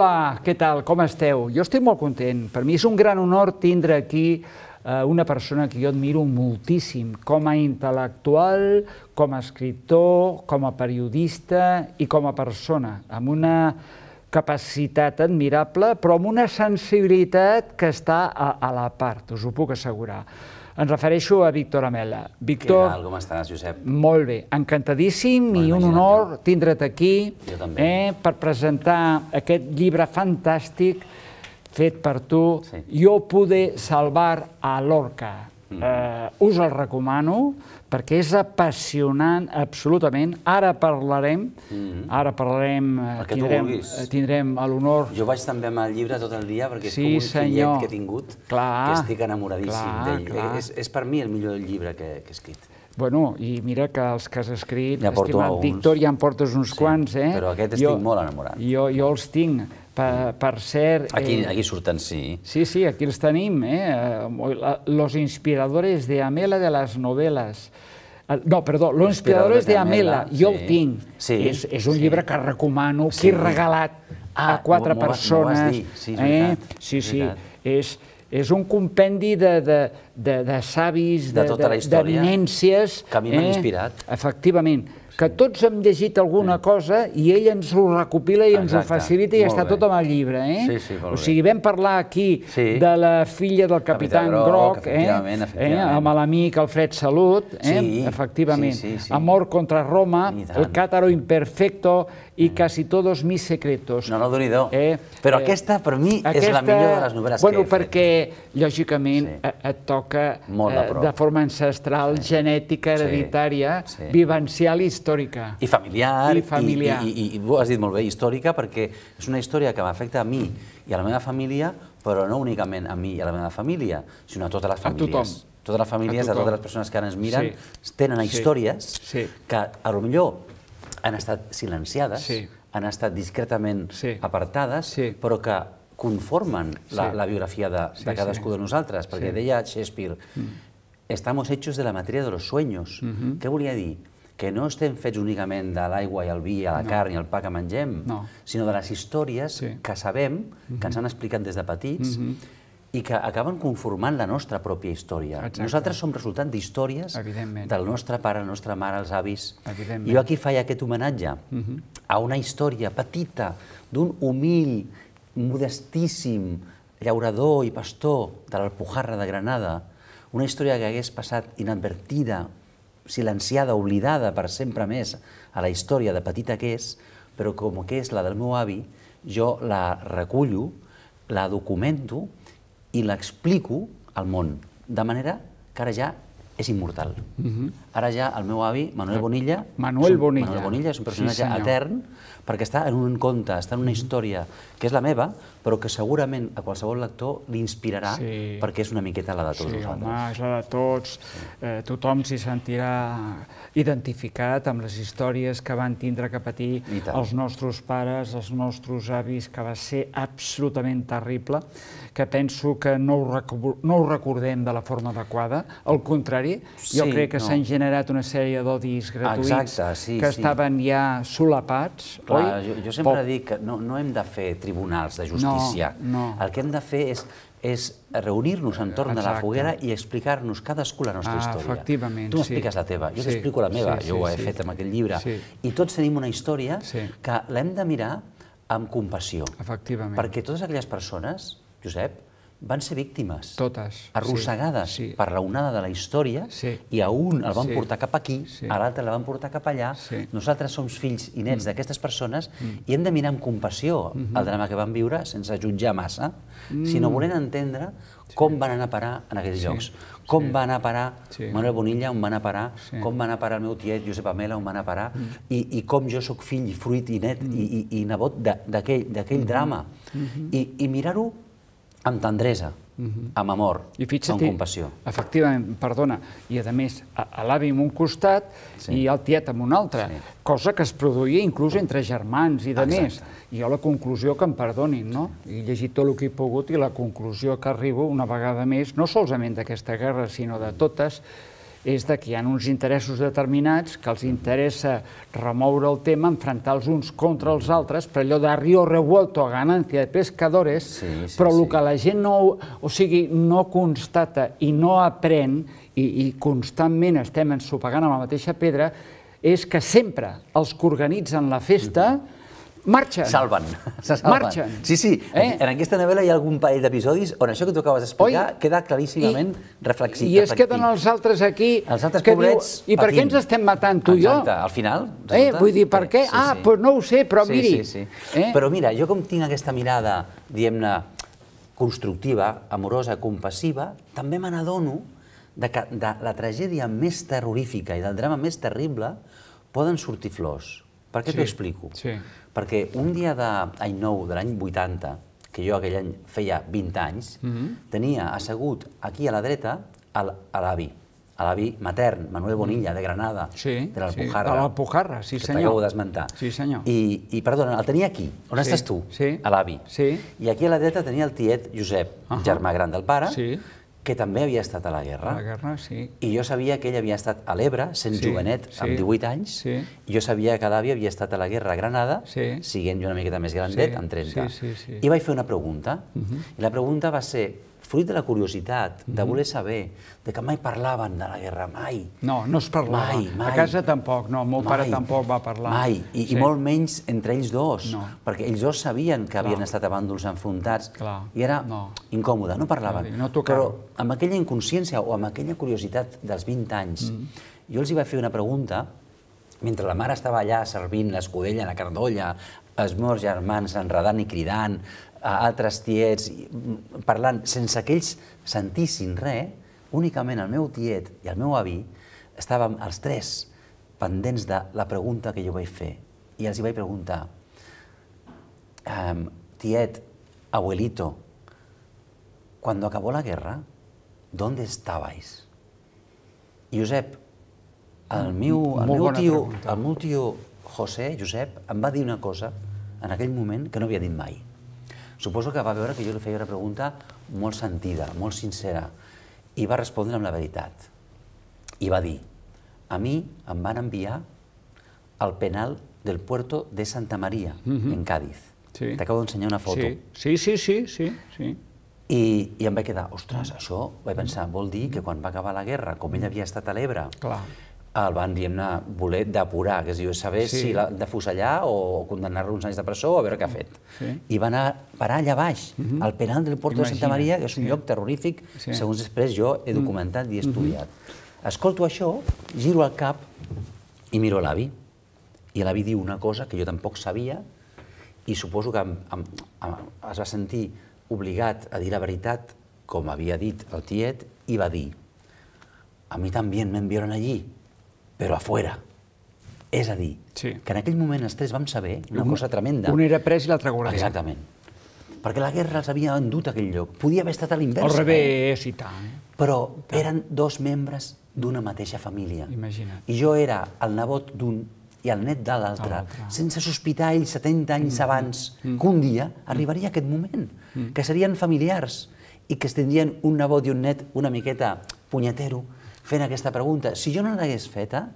Hola, què tal? Com esteu? Jo estic molt content. Per mi és un gran honor tindre aquí eh, una persona que jo admiro moltíssim com a intel·lectual, com a escriptor, com a periodista i com a persona, amb una capacitat admirable, però amb una sensibilitat que està a, la part, us ho puc assegurar. Em refereixo a Víctor Amela. Víctor, Què tal? Com estàs, Josep? Molt bé, encantadíssim i un honor tindre't aquí eh, per presentar aquest llibre fantàstic fet per tu, sí. Jo pude salvar a Lorca. Mm. Eh, us el recomano, perquè és apassionant absolutament. Ara parlarem, mm-hmm. ara parlarem, eh, que tindrem, eh, l'honor... Jo vaig també amb el llibre tot el dia perquè és com un fillet que he tingut, que estic enamoradíssim d'ell. És, és per mi el millor llibre que, que he escrit. Bueno, i mira que els que has escrit, estimat Víctor, ja en portes uns quants, eh? Però aquest estic molt enamorat. Jo, jo els tinc, per, per cert... Aquí, eh, aquí surten, sí. Sí, sí, aquí els tenim. Eh? Los inspiradores de Amela de las novel·les. Ah, no, perdó, Los inspiradores de Amela, sí. jo el tinc. Sí, és, és un sí. llibre que recomano, sí. que he regalat ah, a quatre persones. Sí, és eh? veritat. Eh? Sí, sí, és, és un compendi de, de, de, de savis, de, de, tota de, de, de, de, de, de, de, de, de, de, que tots hem llegit alguna cosa i ell ens ho recopila i Exacte. ens ho facilita i molt està bé. tot en el llibre. Eh? Sí, sí, o sigui, vam parlar aquí sí. de la filla del capità Groc, Groc eh? Efectivament, Eh? amb l'amic Alfred Salut, eh? efectivament. Sí, sí, sí. Amor contra Roma, el càtaro imperfecto i mm. quasi todos mis secretos. No, no, déu eh? Però eh, aquesta, per mi, aquesta, és la millor de les novel·les bueno, que he fet. Perquè, lògicament, sí. Eh, et toca eh, de forma ancestral, sí. genètica, hereditària, sí. vivencial i històrica històrica. I familiar. I familiar. I, i, i, i ho has dit molt bé, històrica, perquè és una història que m'afecta a mi i a la meva família, però no únicament a mi i a la meva família, sinó a totes les famílies. A tothom. Totes les famílies, a, a totes les persones que ara ens miren, sí. tenen sí. històries sí. que a lo millor han estat silenciades, sí. han estat discretament sí. apartades, sí. però que conformen la, sí. la biografia de, sí, de cadascú sí. de nosaltres, perquè sí. deia Shakespeare, mm. estamos hechos de la materia de los sueños. Mm -hmm. Què volia dir? que no estem fets únicament de l'aigua i el vi, a la no. carn i el pa que mengem, no. sinó de les històries sí. que sabem, que mm -hmm. ens mhm. han explicat des de petits, mm -hmm i que acaben conformant la nostra pròpia història. Exacte. Nosaltres som resultant d'històries del nostre pare, la nostra mare, els avis. Jo aquí faig aquest homenatge uh mhm. -huh. a una història petita d'un humil, modestíssim llaurador i pastor de l'Alpujarra de Granada, una història que hagués passat inadvertida silenciada, oblidada per sempre més a la història de petita que és, però com que és la del meu avi, jo la recullo, la documento i l'explico al món, de manera que ara ja és immortal. Uh Ara ja el meu avi, Manuel ah, Bonilla... Manuel Bonilla. Manuel Bonilla és un personatge sí, etern perquè està en un conte, està en una mhm. història que és la meva, però que segurament a qualsevol lector l'inspirarà sí. perquè és una miqueta la de tots sí, nosaltres. Home, és la de tots. Eh, tothom s'hi sentirà identificat amb les històries que van tindre que patir els nostres pares, els nostres avis, que va ser absolutament terrible, que penso que no ho, no ho recordem de la forma adequada. Al contrari, contrari. Sí, jo crec que no. s'han generat una sèrie d'odis gratuïts Exacte, sí, que sí. estaven ja solapats, Clar, oi? Jo, jo sempre Pop. dic que no, no hem de fer tribunals de justícia. No, no. El que hem de fer és és reunir-nos entorn Exacte. de la foguera i explicar-nos cadascú la nostra ah, història. Efectivament, tu m'expliques sí. la teva, jo sí. t'explico la meva, sí, sí, jo ho he sí. fet amb aquest llibre. Sí. I tots tenim una història sí. que l'hem de mirar amb compassió. Efectivament. Perquè totes aquelles persones, Josep, van ser víctimes. Totes. Arrossegades sí, sí. per la onada de la història sí. i a un el van sí. portar cap aquí, sí. a l'altre la van portar cap allà. Sí. Nosaltres som fills i nets mm. d'aquestes persones mm. i hem de mirar amb compassió mm -hmm. el mm-hmm. drama que van viure sense jutjar massa, mm. sinó volent entendre sí. com van anar a parar en aquests sí. llocs. Com sí. va anar a parar sí. Manuel Bonilla, on va anar a parar, sí. com va anar a parar el meu tiet Josep Amela, on va anar a parar, mm. I, i com jo sóc fill, fruit i net mm. i, i, i nebot d'aquell mm. drama. Mm -hmm. I, i mirar-ho amb tendresa, mhm. amb amor, I amb compassió. Efectivament, perdona, i a més, a l'avi en un costat sí. i el tiet en un altre, sí. cosa que es produïa inclús entre germans i de Exacte. més. I jo la conclusió, que em perdonin, no? Sí. He llegit tot el que he pogut i la conclusió que arribo una vegada més, no solament d'aquesta guerra, sinó de totes, és de que hi ha uns interessos determinats que els interessa remoure el tema, enfrontar els uns contra els altres, però allò de río revuelto a ganancia de pescadores, sí, sí, però el sí. que la gent no, o sigui, no constata i no aprèn i, i constantment estem ensopegant amb la mateixa pedra, és que sempre els que organitzen la festa uh mhm. -huh Marxen. Salven. Se salven. Marxen. Sí, sí. Eh? En aquesta novel·la hi ha algun parell d'episodis on això que tu acabes d'explicar queda claríssimament reflexit. I es queden els altres aquí... Els altres que pobrets diu, I per què ens estem matant tu i jo? Exacte, al final. Eh, resulta, eh? Vull dir, per què? Sí, ah, sí. Ah, però no ho sé, però sí, miri... Sí, sí. Eh? Però mira, jo com tinc aquesta mirada, diguem-ne, constructiva, amorosa, compassiva, també me n'adono de que de la tragèdia més terrorífica i del drama més terrible poden sortir flors. Per què sí. t'ho explico? Sí. Perquè un dia d'any nou de l'any 80, que jo aquell any feia 20 anys, mm -hmm. tenia assegut aquí a la dreta l'avi, a l'avi matern, Manuel mhm. Bonilla, de Granada, sí, de l'Alpujarra. Sí, de l'Alpujarra, sí senyor. Que t'acabo d'esmentar. Sí senyor. I, I, perdona, el tenia aquí, on sí, estàs tu, sí, a l'avi. Sí. I aquí a la dreta tenia el tiet Josep, uh -huh. germà gran del pare, sí que també havia estat a la guerra. A la guerra, sí. I jo sabia que ell havia estat a l'Ebre, sent sí, jovenet, sí, amb 18 anys. Sí. I jo sabia que l'avi havia estat a la guerra a Granada, sí. siguent jo una miqueta més grandet, sí, amb 30. Sí, sí, sí. I vaig fer una pregunta. Uh mhm. -huh. I la pregunta va ser, fruit de la curiositat, de mhm. voler saber, de que mai parlaven de la guerra, mai. No, no es parlava. Mai, mai. A casa tampoc, no, el meu mai, pare tampoc va parlar. Mai, I, sí. i molt menys entre ells dos, no. perquè ells dos sabien que Clar. havien estat a bàndols enfrontats Clar. i era no. incòmode, no parlaven. No Però amb aquella inconsciència o amb aquella curiositat dels 20 anys, mm. jo els hi vaig fer una pregunta mentre la mare estava allà servint l'escudella, la cardolla, els meus germans enredant i cridant, a altres tiets, mm, parlant sense que ells sentissin res, únicament el meu tiet i el meu avi estàvem els tres pendents de la pregunta que jo vaig fer. I els hi vaig preguntar, tiet, abuelito, quan acabó la guerra, d'on estàveis? Josep, el mm, meu, el meu tio, el meu tio José, Josep, em va dir una cosa en aquell moment que no havia dit mai. Suposo que va veure que jo li feia una pregunta molt sentida, molt sincera, i va respondre amb la veritat. I va dir, a mi em van enviar al penal del puerto de Santa María, uh -huh. en Cádiz. Sí. T'acabo d'ensenyar una foto. Sí, sí, sí, sí. sí, sí. I, I em va quedar, ostres, això, vaig pensar, vol dir que quan va acabar la guerra, com ell havia estat a l'Ebre, el van, diguem-ne, voler depurar, que es dir, saber sí. si la, fusellar o condemnar-lo uns anys de presó, a veure què ha fet. Sí. I van anar a parar allà baix, uh mhm. -huh. al penal del Porto Imagina. de Santa Maria, que és un sí. lloc terrorífic, sí. segons després jo he mhm. documentat mm. i he mhm. estudiat. Uh -huh. Escolto això, giro el cap i miro l'avi. I l'avi diu una cosa que jo tampoc sabia i suposo que em, em, em, es va sentir obligat a dir la veritat, com havia dit el tiet, i va dir, a mi també m'enviaran allí però afuera. És a dir, sí. que en aquell moment els tres vam saber una un, cosa tremenda. Un era pres i l'altre guardat. Exactament. Perquè la guerra els havia endut a aquell lloc. Podia haver estat a l'invers. Al eh? revés eh? i tant. Eh? Però tant. eren dos membres d'una mateixa família. Imagina't. I jo era el nebot d'un i el net de l'altre, sense sospitar ells 70 anys mm. abans mm. que un dia arribaria aquest moment, mm. que serien familiars i que es tindrien un nebot i un net una miqueta punyetero, fent aquesta pregunta. Si jo no l'hagués feta,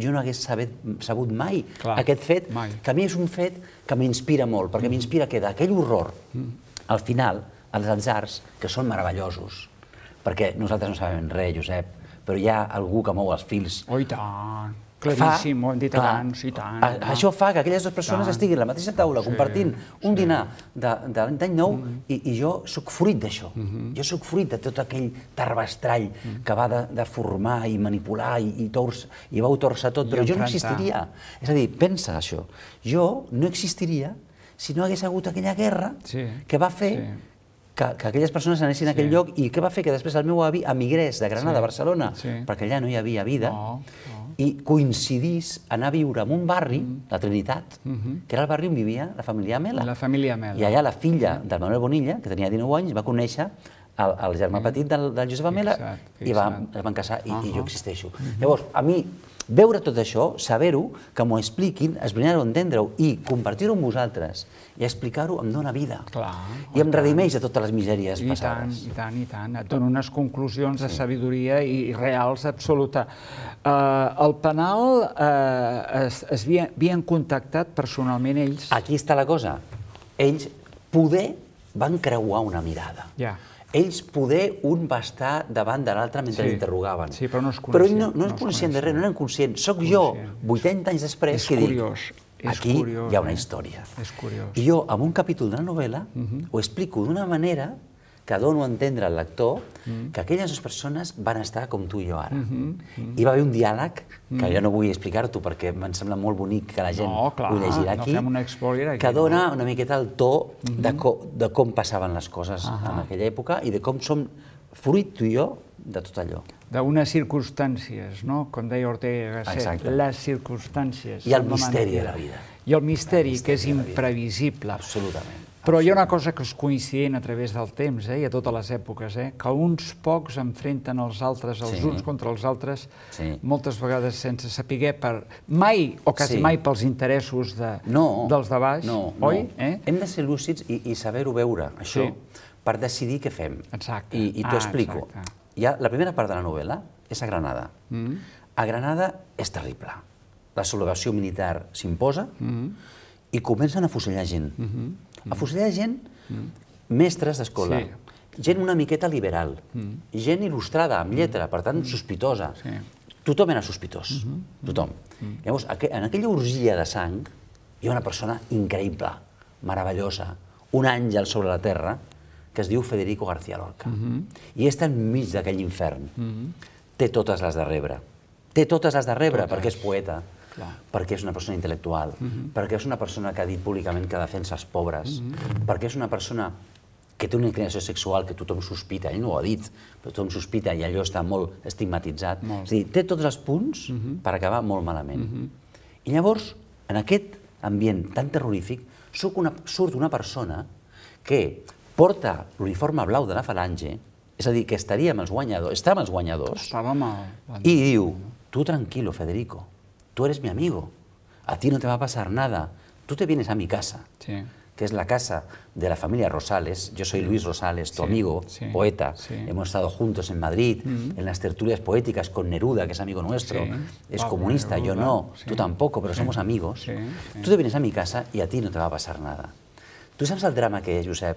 jo no hagués sabut, sabut mai Clar, aquest fet, mai. que a mi és un fet que m'inspira molt, perquè mm. m'inspira mm. que d'aquell horror, mm. al final, els atzars, que són meravellosos, perquè nosaltres no sabem res, Josep, però hi ha algú que mou els fils. Oh, i tant! Claríssim, ho hem dit abans, i tant. Això fa que aquelles dues persones estiguin a la mateixa taula compartint un dinar d'any de, de nou mm-hmm. i, i jo sóc fruit d'això. Mm-hmm. Jo sóc fruit de tot aquell tarbastrall mm-hmm. que va de, de formar i manipular i, i, tors, i vau torçar tot, però jo no existiria. És a dir, pensa això. Jo no existiria si no hagués hagut aquella guerra que va fer que, aquelles persones anessin a aquell lloc i que va fer que després el meu avi emigrés de Granada a Barcelona, perquè allà no hi havia vida, no, no i coincidís anar a viure en un barri, mm. la Trinitat, mm -hmm. que era el barri on vivia la família Mela. La família Mela. I allà la filla del Manuel Bonilla, que tenia 19 anys, va conèixer el, el germà mm. petit del, del Josep Amela i va, es van casar i, uh -huh. i jo uh-huh. existeixo. Uh -huh. Llavors, a mi Veure tot això, saber-ho, que m'ho expliquin, esbrinar-ho, entendre-ho i compartir-ho amb vosaltres i explicar-ho em dóna vida. Clar, I em redimeix de totes les misèries I passades. I tant, i tant, i tant. Et dona unes conclusions de sabidoria i, reals absoluta. Uh, el penal uh, es, es havien, havien contactat personalment ells. Aquí està la cosa. Ells poder van creuar una mirada. Ja. Yeah ells poder un va estar davant de l'altre mentre sí, l'interrogaven. Sí, però no és conscient. Però no, no, no és conscient de res, no eren conscients. Soc conscient, jo, 80 anys després, és que curiós, dic, és aquí curiós, hi ha una eh? història. És curiós. I jo, amb un capítol de la novel·la, uh mhm. -huh. ho explico d'una manera que dono a entendre al lector mm. que aquelles dues persones van estar com tu i jo ara. Mm -hmm. Hi va haver un diàleg, que mm. jo no vull explicar-t'ho perquè em sembla molt bonic que la gent no, clar, ho llegirà aquí, no fem aquí, que dona una miqueta el to mm -hmm. de, mm-hmm. co de com passaven les coses en aquella època i de com som fruit tu i jo de tot allò d'unes circumstàncies, no? com deia Ortega Gasset, Exacte. les circumstàncies. I el misteri de la vida. I el misteri, el misteri que és imprevisible. Absolutament. Però hi ha una cosa que és coincident a través del temps eh, i a totes les èpoques, eh, que uns pocs enfrenten els altres, els sí. uns contra els altres, sí. moltes vegades sense saber per mai o quasi sí. mai pels interessos de, no, dels de baix, no, oi? No. Eh? Hem de ser lúcids i, i saber-ho veure, això, sí. per decidir què fem. Exacte. I, i t'ho ah, explico. Exacte. Ja, la primera part de la novel·la és a Granada. Mm. A Granada és terrible. La sublevació militar s'imposa mm. i comencen a fusellar gent. Mm -hmm a fusellar gent, mestres d'escola, sí. gent una miqueta liberal, mm. gent il·lustrada, amb lletra, per tant, mm. sospitosa. Sí. Tothom era sospitós, mm-hmm. tothom. Mm-hmm. Llavors, en aquella orgia de sang hi ha una persona increïble, meravellosa, un àngel sobre la terra, que es diu Federico García Lorca. Mm-hmm. I està enmig d'aquell infern. Té totes les de rebre. Té totes les de rebre, perquè és poeta perquè és una persona intel·lectual, mm -hmm. perquè és una persona que ha dit públicament que defensa els pobres, mm -hmm. perquè és una persona que té una inclinació sexual que tothom sospita, ell no ho ha dit, però tothom sospita i allò està molt estigmatitzat. Molt. És a dir, té tots els punts mhm. per acabar molt malament. Mhm. I llavors, en aquest ambient tan terrorífic, una, surt una persona que porta l'uniforme blau de la falange, és a dir, que estaria amb els guanyadors, està amb els guanyadors, Estava mal. i diu, tu tranquilo, Federico, tú eres mi amigo, a ti no te va a pasar nada, tú te vienes a mi casa, que es la casa de la familia Rosales, yo soy Luis Rosales, tu amigo, poeta, hemos estado juntos en Madrid, en las tertulias poéticas con Neruda, que es amigo nuestro, es comunista, yo no, tú tampoco, pero somos amigos, tú te vienes a mi casa y a ti no te va a pasar nada. ¿Tú sabes el drama que es Josep?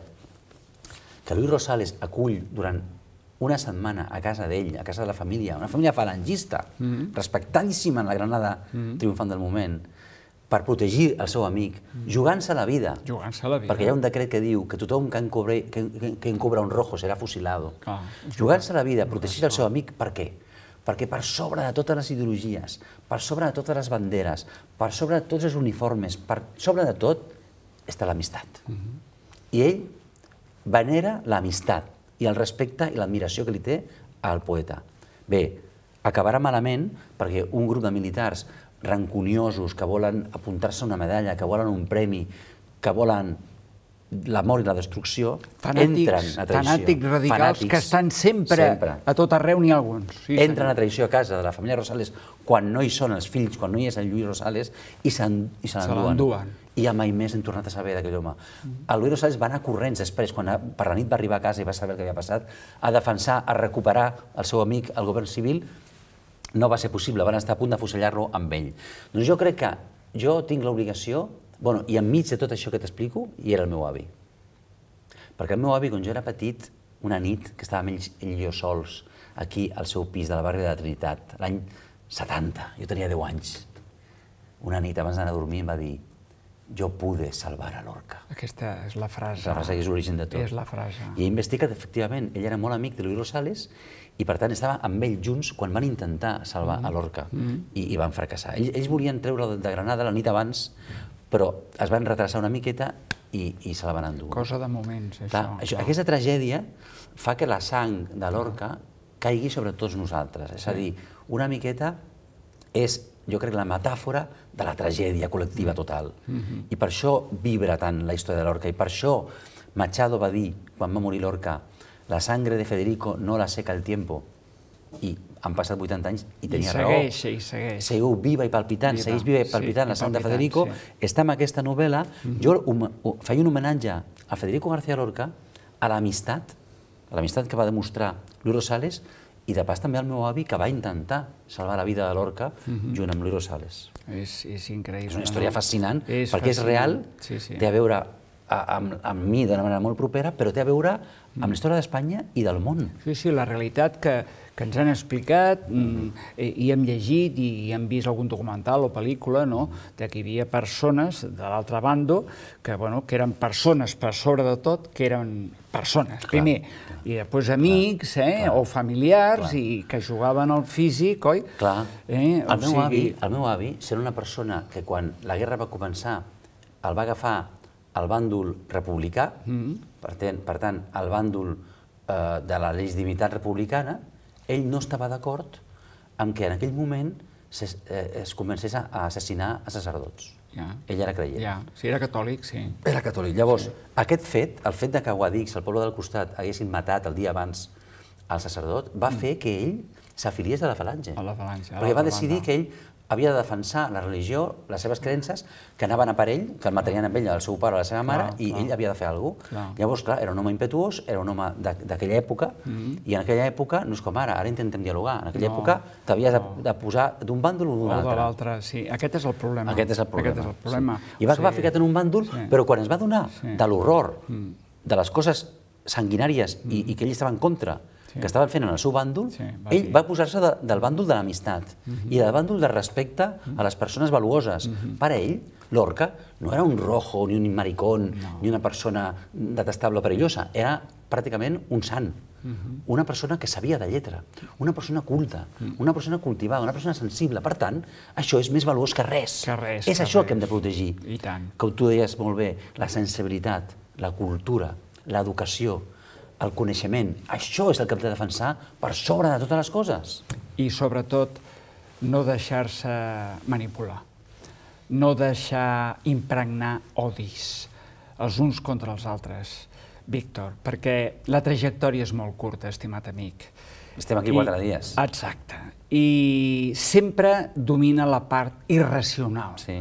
Que Luis Rosales acull durante... una setmana a casa d'ell, a casa de la família, una família falangista, mm -hmm. respectadíssima en la Granada mm -hmm. triomfant del moment, per protegir el seu amic, mm-hmm. jugant-se la vida. Jugant-se la vida. Perquè hi ha un decret que diu que tothom que, encobre, que, que, que encobra un rojo serà fusilado. Ah, jugant-se la vida, protegir el seu amic, per què? Perquè per sobre de totes les ideologies, per sobre de totes les banderes, per sobre de tots els uniformes, per sobre de tot, està l'amistat. Mm-hmm. I ell venera l'amistat, i el respecte i l'admiració que li té al poeta. Bé, acabarà malament perquè un grup de militars rancuniosos que volen apuntar-se una medalla, que volen un premi, que volen la mort i la destrucció, fanàtics, entren a traïció. Fanàtics radicals fanàtics, que estan sempre, sempre, a tot arreu, n'hi ha alguns. Sí, entren senyor. a traïció a casa de la família Rosales quan no hi són els fills, quan no hi és el Lluís Rosales, i se l'enduen i ja mai més hem tornat a saber d'aquell home. Mm mm-hmm. El Luis Rosales va anar corrents després, quan per la nit va arribar a casa i va saber el que havia passat, a defensar, a recuperar el seu amic, el govern civil, no va ser possible, van estar a punt d'afusellar-lo amb ell. Doncs jo crec que jo tinc l'obligació, bueno, i enmig de tot això que t'explico, hi era el meu avi. Perquè el meu avi, quan jo era petit, una nit, que estàvem ells, ell i jo sols, aquí al seu pis de la barri de la Trinitat, l'any 70, jo tenia 10 anys, una nit abans d'anar a dormir em va dir jo pude salvar a Lorca. Aquesta és la frase. La frase que és l'origen de tot. És la frase. I ell investiga efectivament, ell era molt amic de Luis Rosales i, per tant, estava amb ell junts quan van intentar salvar mm. a Lorca mm. i, i van fracassar. Ells, ells volien treure de Granada la nit abans, però es van retrasar una miqueta i, i se la van endur. Cosa de moments, això. Clar, això aquesta tragèdia fa que la sang de Lorca caigui sobre tots nosaltres. És a dir, una miqueta és, jo crec, la metàfora de la tragèdia col·lectiva mm. total. Mm -hmm. I per això vibra tant la història de Lorca, i per això Machado va dir, quan va morir Lorca, la sangre de Federico no la seca el tiempo. I han passat 80 anys i tenia I segueix, raó. I segueix, Segueu viva i palpitant, viva, segueix viva i palpitant. Sí, la sang de Federico sí. està en aquesta novel·la. Mm -hmm. Jo um, feia un homenatge a Federico García Lorca, a l'amistat, a l'amistat que va demostrar Luis Rosales, i de pas també al meu avi, que va intentar salvar la vida de Lorca mm -hmm. junt amb Luis Rosales. És, és increïble. És una història fascinant, és perquè fascinant. és real, sí, sí. té a veure amb, amb mi d'una manera molt propera, però té a veure amb l'història d'Espanya i del món. Sí, sí, la realitat que, que ens han explicat mm. i hem llegit i hem vist algun documental o pel·lícula, no?, de que hi havia persones de l'altra banda que, bueno, que eren persones per sobre de tot, que eren persones, clar, primer, clar. i després amics, clar, eh, clar, o familiars, clar. i que jugaven al físic, oi? Clar. Eh, el, meu sigui... avi, el meu avi, sent una persona que quan la guerra va començar el va agafar el bàndol republicà, mm -hmm. per, tant, per tant, el bàndol eh, de la legitimitat republicana, ell no estava d'acord amb que en aquell moment es, eh, es comencés a assassinar a sacerdots. Ja. Ell era creient. Ja. Sí, era catòlic, sí. Era catòlic. Llavors, sí. aquest fet, el fet de que Guadix, el poble del costat, haguessin matat el dia abans el sacerdot, va mm. fer que ell s'afiliés a la falange. A la falange. A perquè va decidir que ell havia de defensar la religió, les seves creences, que anaven a per ell, que el matarien amb ell, el seu pare, la seva mare, clar, i clar. ell havia de fer alguna cosa. Llavors, clar, era un home impetuós, era un home d'aquella època, mm -hmm. i en aquella època no és com ara, ara intentem dialogar. En aquella no, època t'havies no. de, de posar d'un bàndol o d'un altre. O de l'altre, sí. Aquest és el problema. Aquest és el problema. és el problema. Sí. I va acabar sí. ficat en un bàndol, sí. però quan es va donar sí. de l'horror, mm. de les coses sanguinàries mm. i, i que ell estava en contra, que estaven fent en el seu bàndol, sí, va ell dir. va posar-se de, del bàndol de l'amistat mhm. i del bàndol de respecte a les persones valuoses. Mhm. Per ell, l'orca no era un rojo, ni un maricón, no. ni una persona detestable o perillosa, era pràcticament un sant. Mhm. una persona que sabia de lletra, una persona culta, mm. una persona cultivada, una persona sensible. Per tant, això és més valuós que res. Que res és que això res. que hem de protegir. I tant. Que tu deies molt bé, la sensibilitat, la cultura, l'educació, el coneixement. Això és el que hem de defensar per sobre de totes les coses. I sobretot, no deixar-se manipular, no deixar impregnar odis els uns contra els altres, Víctor, perquè la trajectòria és molt curta, estimat amic. Estem aquí quatre dies. Exacte. I sempre domina la part irracional. Sí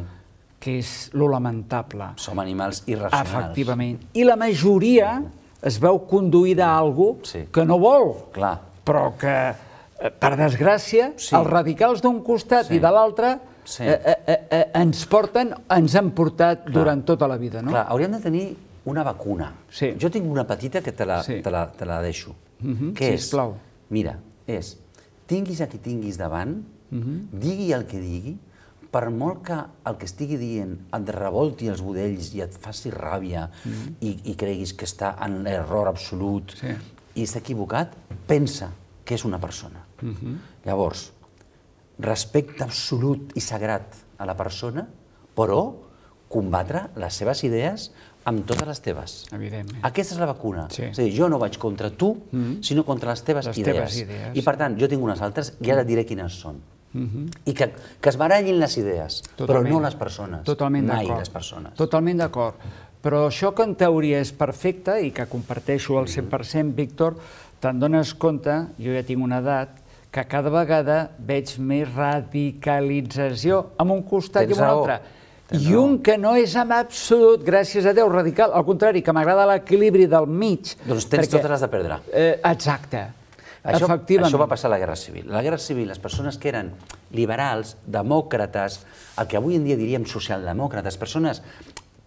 que és lo lamentable. Som animals irracionals. Efectivament. I la majoria sí es veu conduïda a algú sí. que no vol, Clar. però que, eh, per desgràcia, sí. els radicals d'un costat sí. i de l'altre sí. Eh, eh, eh, eh, ens porten, ens han portat Clar. durant tota la vida. No? Clar, hauríem de tenir una vacuna. Sí. Jo tinc una petita que te la, sí. te la, te la deixo. Uh mhm, -huh. Què és? Mira, és, tinguis a qui tinguis davant, uh mhm. -huh. digui el que digui, per molt que el que estigui dient et revolti els budells i et faci ràbia mm -hmm. i, i creguis que està en l'error absolut sí. i està equivocat, pensa que és una persona. Mm -hmm. Llavors, respecte absolut i sagrat a la persona, però combatre les seves idees amb totes les teves. Evidentment. Aquesta és la vacuna. Sí. És dir, jo no vaig contra tu, mm -hmm. sinó contra les teves les idees. Teves idees. I per tant, jo tinc unes altres i ara diré quines són. -huh. I que, que es barallin les idees, Totalment. però no les persones. Totalment d'acord. Mai les persones. Totalment d'acord. Però això que en teoria és perfecte i que comparteixo al 100%, Víctor, te'n dones compte, jo ja tinc una edat, que cada vegada veig més radicalització amb un costat Tens i amb un altre. I un que no és en absolut, gràcies a Déu, radical. Al contrari, que m'agrada l'equilibri del mig. Doncs tens perquè, totes les de perdre. Eh, exacte això, això va passar a la Guerra Civil. A la Guerra Civil, les persones que eren liberals, demòcrates, el que avui en dia diríem socialdemòcrates, persones...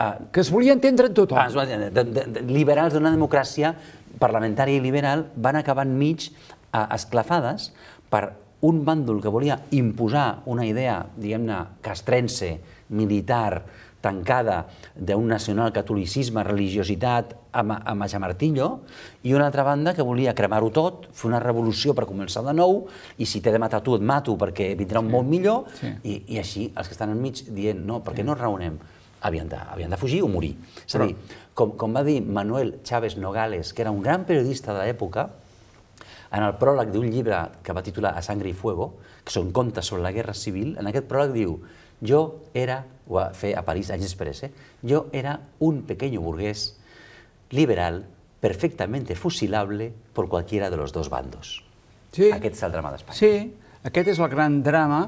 Eh, que es volia entendre en tothom. Eh, de, de, de, liberals d'una democràcia parlamentària i liberal van acabar enmig eh, esclafades per un bàndol que volia imposar una idea, diguem-ne, castrense, militar, tancada d'un nacional catolicisme, religiositat, a Maja Martillo, i una altra banda que volia cremar-ho tot, fer una revolució per començar de nou, i si t'he de matar tu, et mato, perquè vindrà un sí. món millor, sí. i, i així els que estan enmig dient, no, perquè sí. no raonem? Havien de, havien de fugir o morir. És Però... a dir, com, com va dir Manuel Chávez Nogales, que era un gran periodista de l'època, en el pròleg d'un llibre que va titular A sangre i fuego, que són contes sobre la guerra civil, en aquest pròleg diu jo era, ho va fer a París anys després, eh? jo era un pequeño burgués liberal perfectamente fusilable por cualquiera de los dos bandos. Sí. Aquest és el drama d'Espanya. Sí, aquest és el gran drama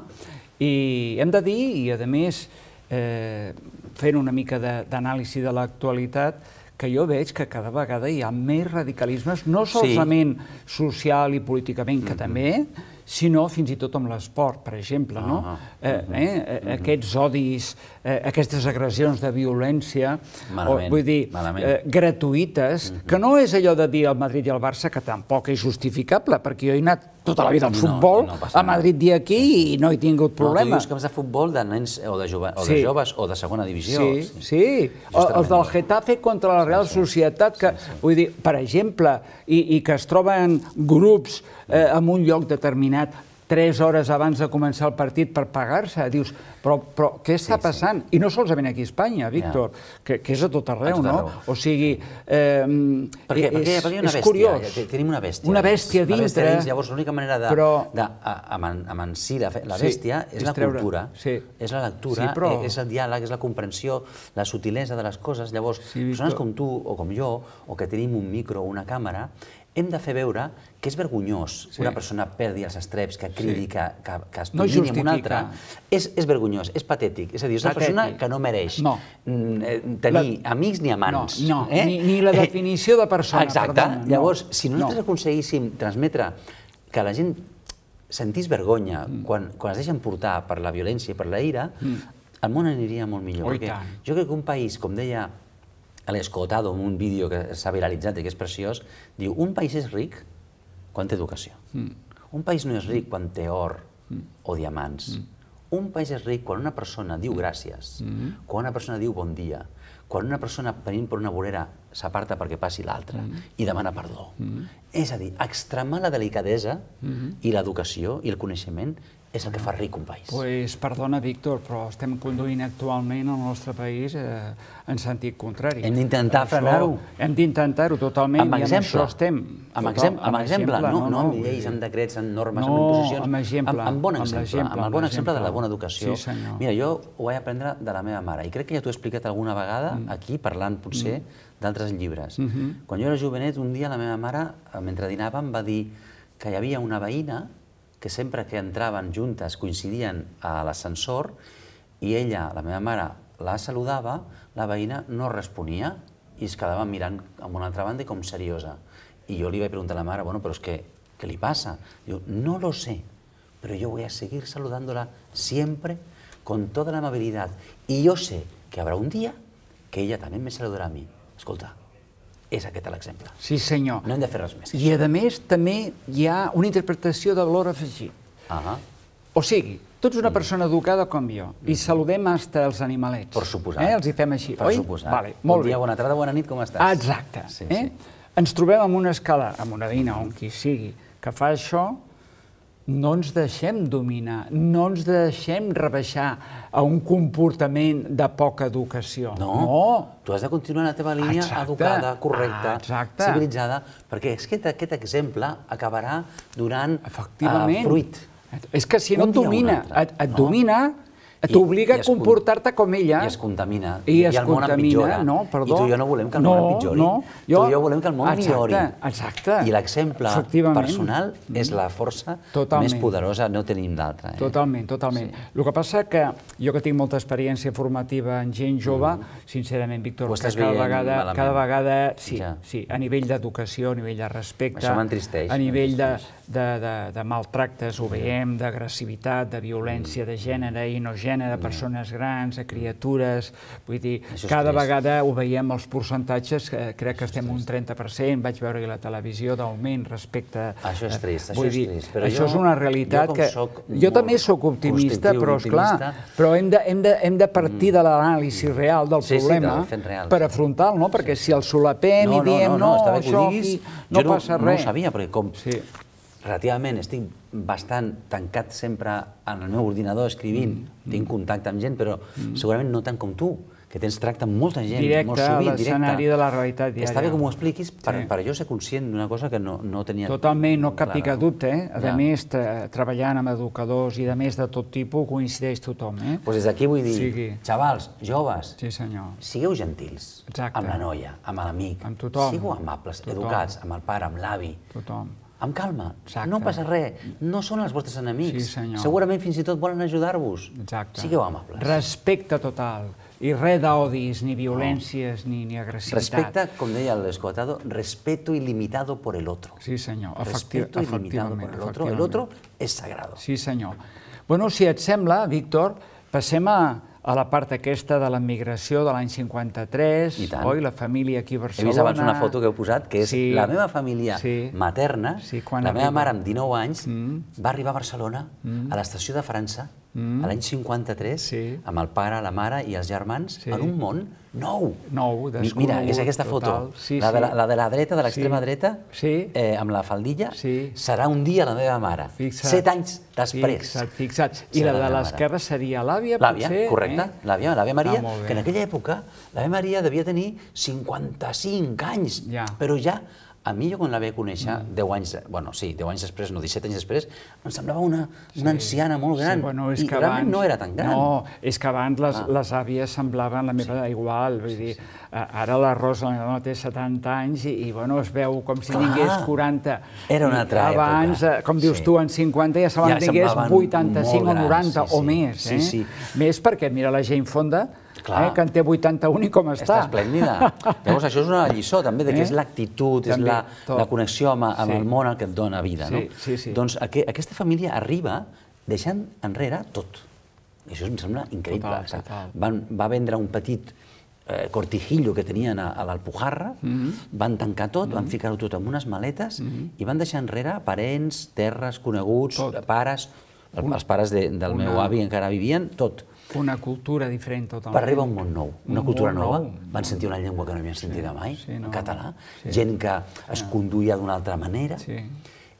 i hem de dir, i a més eh, fent una mica d'anàlisi de, de l'actualitat, que jo veig que cada vegada hi ha més radicalismes, no solament sí. social i políticament, que mm -hmm. també, sinó fins i tot amb l'esport, per exemple. No? Ah, eh, ah, eh, ah, eh aquests odis eh, aquestes agressions de violència, malament, o, vull dir, malament. eh, gratuïtes, mm -hmm. que no és allò de dir al Madrid i al Barça, que tampoc és justificable, perquè jo he anat tota la vida al futbol, no, no a Madrid i aquí, sí. i no he tingut problemes. No, tu dius vas de futbol de nens o de, jove, o sí. de joves o de segona divisió. Sí, sí. sí. O, els del Getafe contra la Real sí, sí. Societat, que, sí, sí. vull dir, per exemple, i, i que es troben grups eh, mm. en un lloc determinat, tres hores abans de començar el partit per pagar-se. Dius, però, però què està sí, passant? Sí. I no solament aquí a Espanya, Víctor, yeah. que, que és a tot arreu, a tot arreu. no? O sigui, eh, perquè, és, perquè, perquè una és curiós. Ja, tenim una bèstia. Una bèstia dins. Una bèstia dins, llavors l'única manera de, però... de amansir la, la bèstia sí, és la treure, cultura, sí. és la lectura, sí, però... Eh, és el diàleg, és la comprensió, la sutilesa de les coses. Llavors, sí, persones com tu o com jo, o que tenim un micro o una càmera, hem de fer veure que és vergonyós sí. una persona perdi els estreps, que cridi, sí. que, que, que es no amb un altra. És, és vergonyós, és patètic. És a dir, és patètic. una persona que no mereix no. Mm, eh, tenir la... amics ni amants. No, no. Eh? Ni, ni la eh, definició de persona. Exacte. Perdona, Llavors, no. si nosaltres no. aconseguíssim transmetre que la gent sentís vergonya mm. quan, quan es deixen portar per la violència i per la ira, mm. el món aniria molt millor. Oh, perquè jo crec que un país, com deia o en un vídeo que s'ha viralitzat i que és preciós, diu, un país és ric quan té educació. Mm. Un país no és ric quan té or mm. o diamants. Mm. Un país és ric quan una persona diu gràcies, mm. quan una persona diu bon dia, quan una persona venint per una vorera s'aparta perquè passi l'altra mm. i demana perdó. Mm. És a dir, extremar la delicadesa mm. i l'educació i el coneixement és el que fa ric un país. Pues, perdona, Víctor, però estem conduint actualment el nostre país eh, en sentit contrari. Hem d'intentar frenar-ho. Hem d'intentar-ho totalment amb i exemple. amb això estem. Amb, exem amb, exemple, exemple, no, no, no amb lleis, amb decrets, amb normes, no, amb imposicions. amb exemple. Amb, amb bon exemple, amb, exemple, amb el bon exemple de la bona educació. Sí, senyor. Mira, jo ho vaig aprendre de la meva mare i crec que ja t'ho he explicat alguna vegada mm. aquí, parlant potser mm. d'altres llibres. Mm -hmm. Quan jo era jovenet, un dia la meva mare, eh, mentre dinàvem, va dir que hi havia una veïna que sempre que entraven juntes coincidien a l'ascensor i ella, la meva mare, la saludava, la veïna no responia i es quedava mirant a una altra banda com seriosa. I jo li vaig preguntar a la mare, bueno, però és que, què li passa? Diu, no lo sé, però jo voy a seguir la sempre con tota l'amabilitat. I jo sé que habrá un dia que ella també me saludarà a mi. Escolta, és aquest l'exemple. Sí, senyor. No hem de fer res més. I, a més, també hi ha una interpretació de valor afegit. Uh O sigui, tu ets una mm. persona educada com jo, i mm. saludem fins als animalets. Per suposat. Eh? Els hi fem així, per oi? Per suposar. Vale, molt bon dia, bona tarda, bona nit, com estàs? exacte. eh? Ens trobem en una escala, en una dina, on qui sigui, que fa això, no ens deixem dominar, no ens deixem rebaixar a un comportament de poca educació. No, no. tu has de continuar la teva línia Exacte. educada, correcta, Exacte. civilitzada, perquè és que aquest exemple acabarà donant uh, fruit. És que si no et domina, et, et no. domina, T'obliga a comportar-te com ella. I es contamina. I, es i el món empitjora. No, perdó. I tu i jo no volem que el no, món empitjori. No, jo... Tu i jo volem que el món exacte, millori. Exacte. I l'exemple personal mm. és la força totalment. més poderosa, no tenim d'altra. Eh? Totalment, totalment. Sí. El que passa que jo que tinc molta experiència formativa en gent jove, mm. sincerament, Víctor, que cada vegada, malament. cada vegada, sí, ja. sí, a nivell d'educació, a nivell de respecte, a nivell de, de, de, de maltractes, ho veiem, d'agressivitat, de violència mm. de gènere i no gènere, vintena de persones grans, de criatures, vull dir, cada vegada ho veiem els percentatges, crec que estem un 30%, vaig veure la televisió d'augment respecte... Això és trist, això dir, és trist. Però això jo, és una realitat jo que... Jo també sóc optimista, però esclar, però hem de, hem de, partir mm. de l'anàlisi real del problema per afrontar-lo, no? Perquè si el solapem i diem no, no, no, no això aquí no, passa res. No ho sabia, perquè com, relativament estic bastant tancat sempre en el meu ordinador escrivint, mm, mm. tinc contacte amb gent, però mm. segurament no tant com tu, que tens tracte amb molta gent, directe, molt sovint, directe. Directe, l'escenari de la realitat diària. Està bé que m'ho expliquis per, sí. per jo ser conscient d'una cosa que no, no tenia... Totalment, no cap pica dubte. Eh? A ja. més, treballant amb educadors i de més de tot tipus, coincideix tothom. Eh? Pues des d'aquí vull dir, sigui... xavals, joves, sí, senyor. sigueu gentils Exacte. amb la noia, amb l'amic. Amb tothom. Sigueu amables, tothom. educats, amb el pare, amb l'avi. Tothom amb calma, Exacte. no passa res, no són els vostres enemics. Sí, Segurament fins i tot volen ajudar-vos. Exacte. Sigueu amables. Respecte total i res d'odis, ni violències, no. ni, ni agressivitat. Respecte, com deia l'escotado, respeto ilimitado por el otro. Sí, senyor, Efecti respeto ilimitado por el otro. El otro és sagrado. Sí, senyor. Bueno, si et sembla, Víctor, passem a, a la part aquesta de la migració de l'any 53, I oi? La família aquí a Barcelona... He vist abans una foto que heu posat, que és sí, la meva família sí, materna. Sí, la arriba. meva mare, amb 19 anys, mm. va arribar a Barcelona, mm. a l'estació de França, mm. a l'any 53, sí. amb el pare, la mare i els germans, sí. en un món nou. Nou, desconegut. Mira, és aquesta foto. Sí, la, de la, la de la dreta, de l'extrema sí. dreta, sí. Eh, amb la faldilla, sí. serà un dia la meva mare. Fixa't. Set anys després. Fixa't, fixa't. I la de l'esquerra seria l'àvia, potser? L'àvia, correcte. Eh? L'àvia, l'àvia Maria, ah, que en aquella època, l'àvia Maria devia tenir 55 anys, ja. però ja a mi jo quan la vaig conèixer, 10 mm. anys, bueno, sí, 10 anys després, no, 17 anys després, em semblava una, una sí. anciana molt gran. Sí, bueno, és I que realment abans, no era tan gran. No, és que abans les, ah. les àvies semblaven la meva sí. igual. Vull sí, dir, sí. ara la Rosa, la meva dona, té 70 anys i, i bueno, es veu com si Clar. tingués 40. Era una altra I abans, època. Eh, com dius sí. tu, en 50 ja se ja tingués 85 o 90 sí, sí. o més. Eh? Sí, sí. Més perquè, mira, la Jane Fonda, Clar. eh, que en té 81 i com està. Està esplèndida. Llavors, això és una lliçó també de que eh? és l'actitud, és la, la connexió amb, amb sí. el món el que et dona vida. Sí, no? sí, sí. Doncs aqu aquesta família arriba deixant enrere tot. I això em sembla increïble. Total, total. Van, va vendre un petit eh, cortijillo que tenien a, a l'Alpujarra, mm -hmm. van tancar tot, mm -hmm. van mhm. ficar-ho tot en unes maletes mm -hmm. i van deixar enrere parents, terres, coneguts, tot. pares... El, els pares de, del una... meu avi encara vivien, tot una cultura diferent totalment. Per arribar a un món nou, una un cultura nova. Nou. Van sentir una llengua que no havien sentit sí, mai, sí, no. català. Sí. Gent que es ah. conduïa d'una altra manera. Sí.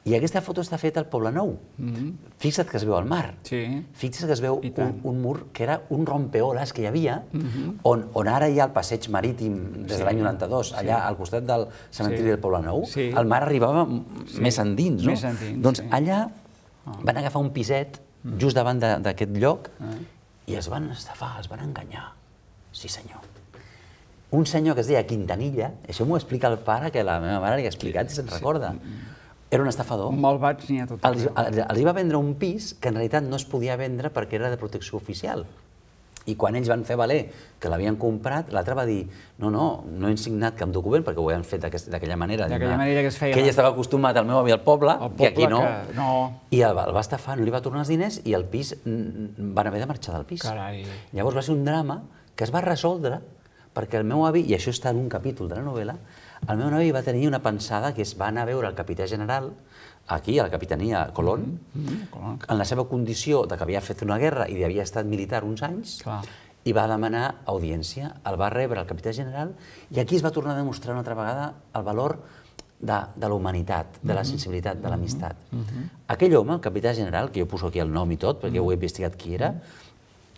I aquesta foto està feta al Poble Nou. Mm -hmm. Fixa't que es veu el mar. Sí. Fixa't que es veu un, un mur que era un rompeoles que hi havia, mm -hmm. on, on ara hi ha el passeig marítim des sí. de l'any 92, allà sí. al costat del cementiri sí. del Poble Nou, sí. el mar arribava sí. més endins. No? Més endins, Doncs sí. allà ah. van agafar un piset mm. just davant d'aquest lloc ah. I es van estafar, es van enganyar. Sí, senyor. Un senyor que es deia Quintanilla, això m'ho explica el pare, que la meva mare li ha explicat i se'n recorda. Era un estafador. Malvats n'hi ha tot. Els, els, els va vendre un pis que en realitat no es podia vendre perquè era de protecció oficial. I quan ells van fer valer que l'havien comprat, l'altre va dir, no, no, no he signat cap document perquè ho havien fet d'aquella manera. D'aquella manera que es feia. Que ell estava acostumat, al meu avi, al poble, poble i aquí no. Que... no. I el, el va estafar, no li va tornar els diners i el pis, mm, van haver de marxar del pis. Carai. Llavors va ser un drama que es va resoldre perquè el meu avi, i això està en un capítol de la novel·la, el meu avi va tenir una pensada que es va anar a veure el capità general aquí, a la capitania Colón, mm -hmm. en la seva condició de que havia fet una guerra i havia estat militar uns anys, Clar. i va demanar audiència, el va rebre el capità general, i aquí es va tornar a demostrar una altra vegada el valor de, de la humanitat, de la mm-hmm. sensibilitat, de l'amistat. Mm -hmm. Aquell home, el capità general, que jo poso aquí el nom i tot, perquè mm -hmm. ho he investigat qui era,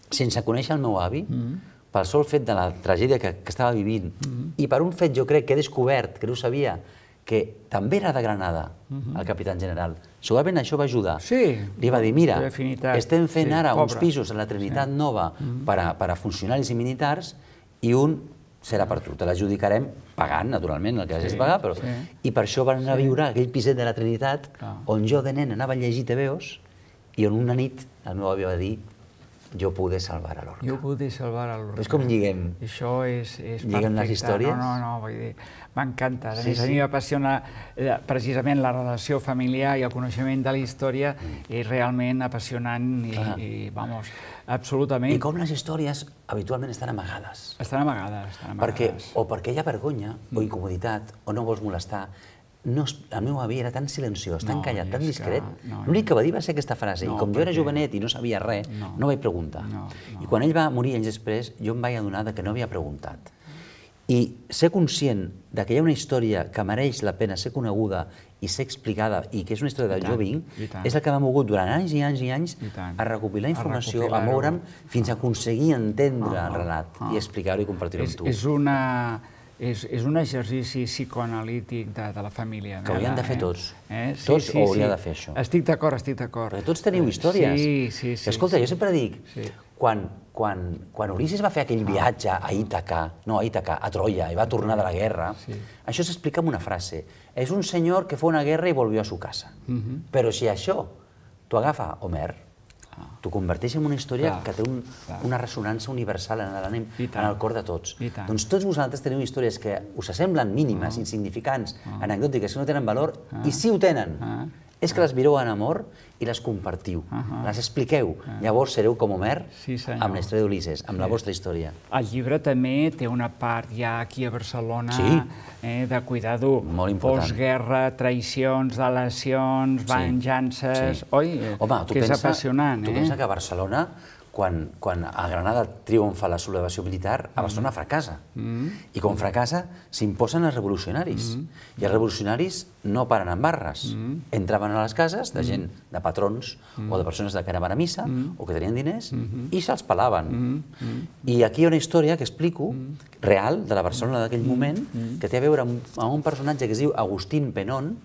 sense conèixer el meu avi, mm -hmm. pel sol fet de la tragèdia que, que estava vivint, mm -hmm. i per un fet, jo crec, que he descobert, que no sabia, que també era de Granada, uh mhm. -huh. el capità general. Segurament això va ajudar. Sí. Li va dir, mira, estem fent sí, ara pobra. uns pisos a la Trinitat sí. Nova uh mhm. -huh. per, a, per a funcionaris i militars i un serà per tu, te l'adjudicarem pagant, naturalment, el que hagis de pagar, però... Sí. I per això van anar a viure aquell piset de la Trinitat, on jo de nen anava a llegir TVOs, i on una nit el meu avi va dir jo pude salvar a l'orca. Jo pude salvar a l'orca. És com lliguem. Això és, és lliguem perfecte. les històries? No, no, no, dir, m'encanta. Sí, a més, sí. a mi m'apassiona eh, precisament la relació familiar i el coneixement de la història mm. és realment apassionant i, i, vamos, absolutament... I com les històries habitualment estan amagades. Estan amagades, estan amagades. Perquè, o perquè hi ha vergonya, mm. o incomoditat, o no vols molestar, no, el meu avi era tan silenciós, tan no, callat, tan discret. Que... No, L'únic que va dir va ser aquesta frase. No, I com perquè... jo era jovenet i no sabia res, no, no vaig preguntar. No, no. I quan ell va morir anys després, jo em vaig adonar que no havia preguntat. I ser conscient de que hi ha una història que mereix la pena ser coneguda i ser explicada, i que és una història del jo vinc, és el que m'ha mogut durant anys i anys i anys I a recopilar informació, a, a moure'm, fins a aconseguir entendre ah, el relat ah, i explicar-ho i compartir-ho amb tu. És una és, és un exercici psicoanalític de, de la família. Que haurien de fer eh? tots. Eh? Sí, tots sí, sí, ho hauria sí. de fer, això. Estic d'acord, estic d'acord. Perquè tots teniu eh, històries. Sí, sí, sí. Escolta, sí. jo sempre dic, sí. quan, quan, quan Ulisses va fer aquell ah. viatge a Ítaca, no, a Ítaca, a Troia, i va tornar de la guerra, sí. això s'explica amb una frase. És un senyor que fa una guerra i volvió a su casa. Uh mhm. -huh. Però si això t'ho agafa Homer, T'ho converteix en una història clar, que té un, clar. una ressonància universal en l'ànim, en el cor de tots. Doncs tots vosaltres teniu històries que us semblen mínimes, uh ah. -huh. insignificants, uh ah. -huh. anecdòtiques, que no tenen valor, uh ah. -huh. i sí ho tenen. Uh -huh és que les mireu en amor i les compartiu, uh -huh. les expliqueu. Uh ah. -huh. Llavors sereu com Homer sí, amb la d'Ulisses, amb sí. la vostra història. El llibre també té una part ja aquí a Barcelona sí. eh, de cuidado, postguerra, traïcions, delacions, sí. venjances... Sí. Oi? Home, tu que pensa, és apassionant. Tu eh? pensa que a Barcelona quan, quan a Granada triomfa la sublevació militar, a Barcelona mm. fracassa. Mm. I quan fracassa, s'imposen els revolucionaris. Mm. I els revolucionaris no paren en barres. Mm -hmm. Entraven a les cases de mm-hmm. gent, de patrons mm -hmm. o de mm-hmm. persones que anaven a missa mm -hmm. o que tenien diners mm-hmm. i se'ls pelaven. I aquí hi ha una història que explico, real, de la Barcelona d'aquell moment, que té a veure amb, amb un personatge que es diu Agustín Penón,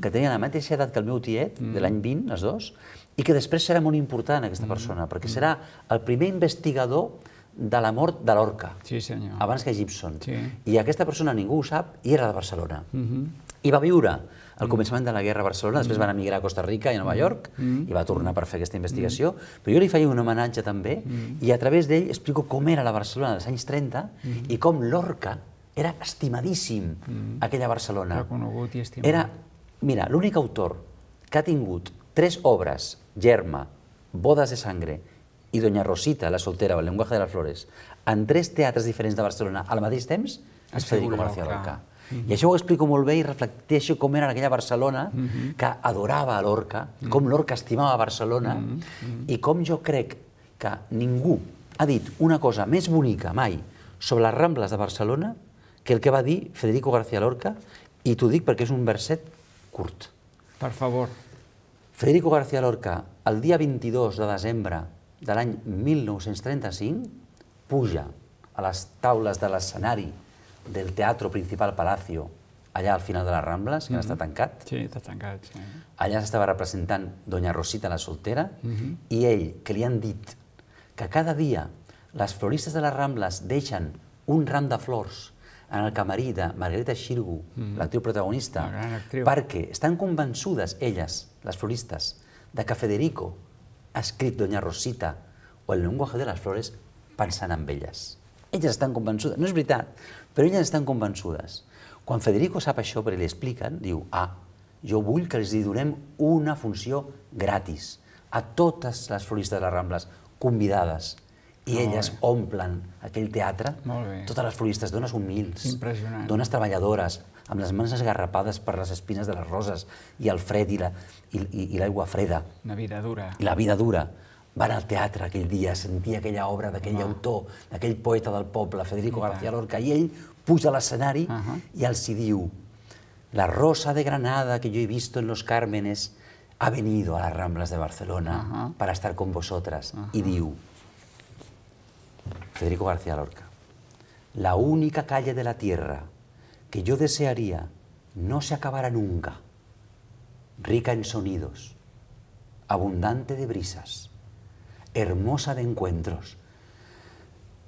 que tenia la mateixa edat que el meu tiet, de l'any 20, els dos, i que després serà molt important aquesta persona, perquè serà el primer investigador de la mort de l'Orca, sí, senyor. abans que Gibson. Sí. I aquesta persona ningú ho sap i era de Barcelona. Mm -hmm. I va viure al mhm. començament de la guerra a Barcelona, després -hmm. després van emigrar a Costa Rica i a Nova mhm. York mm -hmm. i va tornar per fer aquesta mhm. investigació. Però jo li feia un homenatge també i a través d'ell explico com era la Barcelona dels anys 30 i com l'Orca era estimadíssim aquella Barcelona. Reconegut i estimat. Era, mira, l'únic autor que ha tingut tres obres, Germa, Bodes de Sangre i Doña Rosita, la soltera, o el llenguatge de les flores, en tres teatres diferents de Barcelona al mateix temps, ah, és Federico García Lorca. I mm-hmm. això ho explico molt bé i reflecteixo com era aquella Barcelona mm-hmm. que adorava Lorca, mm-hmm. com Lorca estimava Barcelona i com jo crec que ningú ha dit una cosa més bonica mai sobre les Rambles de Barcelona que el que va dir Federico García Lorca i t'ho dic perquè és un verset curt. Per favor. Federico García Lorca, el dia 22 de desembre de l'any 1935 puja a les taules de l'escenari del Teatro Principal Palacio, allà al final de les Rambles, que mm -hmm. està mhm. tancat. Sí, està tancat, sí. Allà s'estava representant Doña Rosita, la soltera, mm -hmm. i ell, que li han dit que cada dia les floristes de les Rambles deixen un ram de flors en el camarí de Margarita Xirgu, mm -hmm. l'actriu protagonista, la actriu. perquè estan convençudes, elles, les floristes, de que Federico, ha escrit Doña Rosita o el llenguatge de les flores pensant en elles. Elles estan convençudes, no és veritat, però elles estan convençudes. Quan Federico sap això perquè li expliquen, diu, ah, jo vull que els donem una funció gratis a totes les floristes de les Rambles, convidades. I elles omplen aquell teatre, totes les floristes, dones humils, dones treballadores, amb les mans esgarrapades per les espines de les roses i el fred i l'aigua la, freda. La vida dura. I la vida dura. Va anar al teatre aquell dia, sentia aquella obra d'aquell autor, d'aquell poeta del poble, Federico García Lorca, i ell puja a l'escenari uh -huh. i els hi diu «La rosa de Granada que jo he visto en los Cármenes ha venido a las Ramblas de Barcelona uh -huh. para estar con vosotras». Uh -huh. I diu Federico García Lorca «La única calle de la tierra que yo desearía no se acabara nunca, rica en sonidos, abundante de brisas, hermosa de encuentros,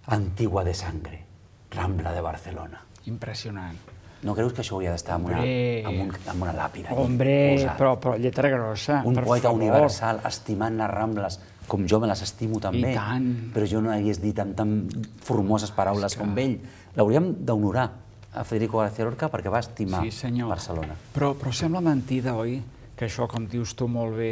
antigua de sangre, Rambla de Barcelona. Impresionante. No creus que això hauria d'estar amb, una, lápida? Hombre, però, però lletra Un poeta universal estiman las Ramblas, como yo me las estimo también, pero yo jo no hagués dit amb tan formoses paraules que... com La L'hauríem d'honorar. a Federico García Lorca perquè va estimar sí, Barcelona. Però, però sembla mentida, oi, que això, com dius tu molt bé,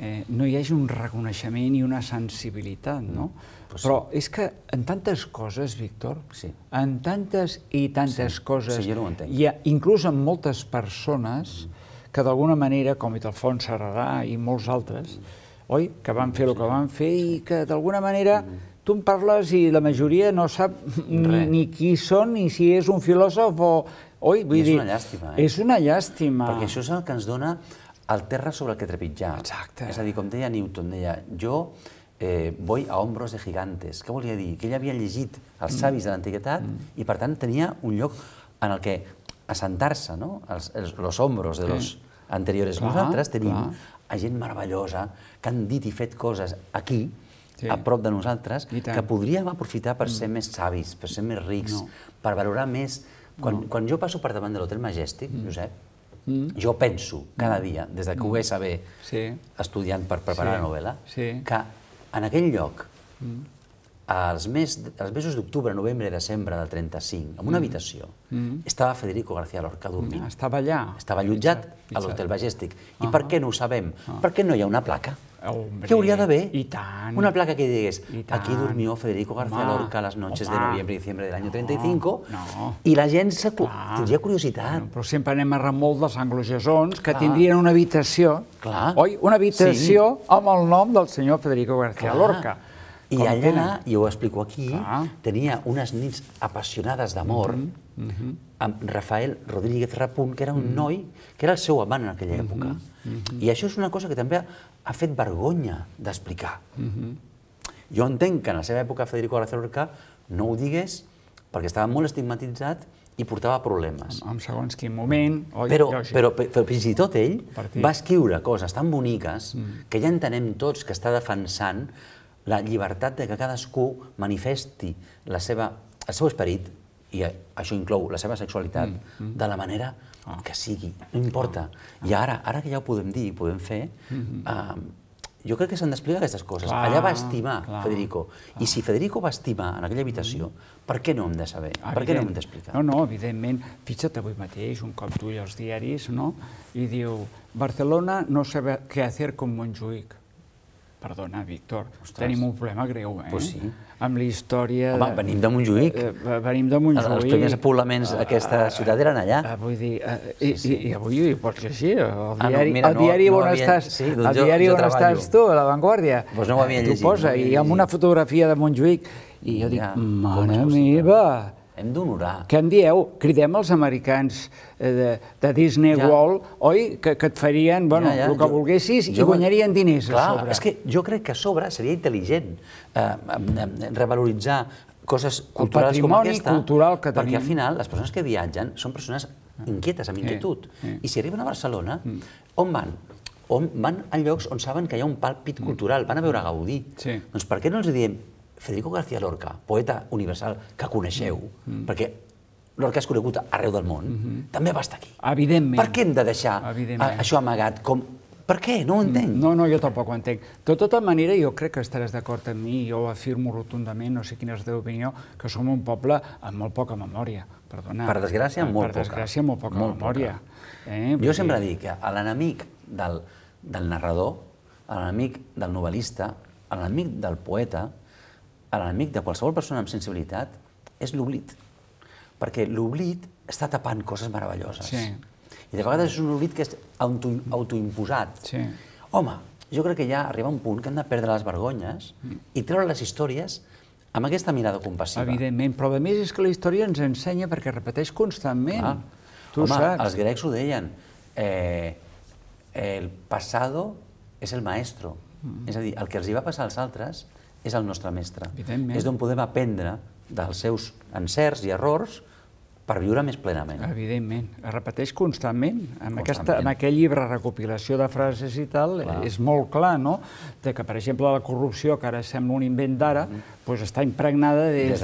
eh, no hi hagi un reconeixement i una sensibilitat, no? Mm, però sí. és que en tantes coses, Víctor, sí. en tantes i tantes sí. coses, sí, jo no ho entenc. inclús en moltes persones mm. que d'alguna manera, com Italfons Serradà i molts altres, mm. oi, que van fer el que van fer i que d'alguna manera mm tu em parles i la majoria no sap ni, ni qui són ni si és un filòsof o... Oi, vull és dir, una llàstima, eh? És una llàstima. Perquè això és el que ens dona el terra sobre el que trepitjar. Exacte. És a dir, com deia Newton, deia, jo eh, voy a hombros de gigantes. Què volia dir? Que ell havia llegit els mm. savis de l'antiguitat mm. i, per tant, tenia un lloc en el que assentar-se, no? Els, els, los hombros de los anteriores. Clar, Nosaltres tenim clar. a gent meravellosa que han dit i fet coses aquí, sí. a prop de nosaltres, que podríem aprofitar per mm. ser més savis, per ser més rics, no. per valorar més... Quan, no. quan jo passo per davant de l'hotel Majestic, mm. Josep, mm. jo penso cada mm. dia, des de que mm. ho vaig saber sí. estudiant per preparar sí. la novel·la, sí. que en aquell lloc, mm. als, mes, als mesos d'octubre, novembre i desembre del 35, en una mm. habitació, mm. estava Federico García Lorca dormint. Mm. Estava allà. Estava allotjat a l'hotel Majestic. I uh -huh. per ah. què no ho sabem? Uh ah. -huh. Per què no hi ha una placa? Hombre, Què hauria d'haver? I tant. Una placa que digués, aquí durmió Federico García home, Lorca las noches home. de noviembre y diciembre del año 35, no, i la gent se... Clar. tindria curiositat. Bueno, però sempre anem a remol dels anglogesons, que Clar. tindrien una habitació, Clar. oi? Una habitació sí. amb el nom del senyor Federico García Clar. Lorca. I Com allà, tenen? i ho explico aquí, Clar. tenia unes nits apassionades d'amor, mm -hmm. Mm -hmm amb Rafael Rodríguez Rapun, que era un mm. noi, que era el seu amant en aquella època. Mm-hmm. Mm-hmm. I això és una cosa que també ha fet vergonya d'explicar. Mm-hmm. Jo entenc que en la seva època Federico García Lorca no ho digués perquè estava molt estigmatitzat i portava problemes. En, segons quin moment... però, però, fins i tot ell va escriure coses tan boniques mm. que ja entenem tots que està defensant la llibertat de que cadascú manifesti la seva, el seu esperit, i això inclou la seva sexualitat, mm, mm. de la manera ah. que sigui, no importa. I ara, ara que ja ho podem dir i podem fer, mm -hmm. eh, jo crec que s'han d'explicar aquestes coses. Clar, Allà va estimar clar, Federico. Clar. I ah. si Federico va estimar en aquella habitació, mm-hmm. per què no hem de saber? Evident. Per què no hem d'explicar? No, no, evidentment. Fixa't avui mateix, un cop tu i els diaris, no? I diu, Barcelona no sabe què hacer con Montjuïc perdona, Víctor, Ostres. tenim un problema greu, eh? Pues sí. Amb la història... Home, de... venim de Montjuïc. Eh, eh, venim de Montjuïc. Els primers poblaments ah, d'aquesta ah, ciutat eren allà. Ah, vull dir, ah, i, sí, sí. i, i avui ho pots llegir, el ah, diari, no, el diari on, estàs, sí, el doncs diari on estàs tu, a La Vanguardia. Pues no ho havia llegit. T'ho posa, no i amb una fotografia de Montjuïc, i jo dic, ja, mare meva, hem d'honorar. Que en dieu, cridem els americans eh, de, de Disney ja. World, oi? Que, que et farien, bueno, ja, ja. el que jo, volguessis jo, i guanyarien diners clar, a sobre. És que jo crec que a sobre seria intel·ligent eh, eh revaloritzar coses culturals com aquesta. cultural que tenim. Perquè al final les persones que viatgen són persones inquietes, amb inquietud. Eh, eh. I si arriben a Barcelona, mm. on van? On van a llocs on saben que hi ha un pàlpit mm. cultural, van a veure Gaudí. Sí. Doncs per què no els diem Federico García Lorca, poeta universal que coneixeu, mm -hmm. perquè Lorca és conegut arreu del món, mm -hmm. també va estar aquí. Evidentment. Per què hem de deixar això amagat com per què? No ho mm. entenc. No, no, jo tampoc ho entenc. De tota manera, jo crec que estaràs d'acord amb mi, jo afirmo rotundament, no sé quina és la teva opinió, que som un poble amb molt poca memòria. Perdona. Per desgràcia, eh, molt poca. Per desgràcia, molt poca molt memòria. Poca. Eh? Jo sempre dic que l'enemic del, del narrador, l'enemic del novel·lista, l'enemic del poeta, l'enemic de qualsevol persona amb sensibilitat és l'oblit. Perquè l'oblit està tapant coses meravelloses. Sí. I de vegades és un oblit que és auto, autoimposat. Sí. Home, jo crec que ja arriba un punt que hem de perdre les vergonyes mm. i treure les històries amb aquesta mirada compassiva. Evidentment, però a més és que la història ens ensenya perquè repeteix constantment. Ah. Tu Home, saps. els grecs ho deien, eh, el passado és el maestro. Mm. És a dir, el que els hi va passar als altres és el nostre mestre. És d'on podem aprendre dels seus encerts i errors per viure més plenament. Evidentment. Es repeteix constantment. En, Aquesta, en aquell llibre, recopilació de frases i tal, clar. és molt clar, no?, de que, per exemple, la corrupció, que ara sembla un invent d'ara, mm -hmm pues, està impregnada des,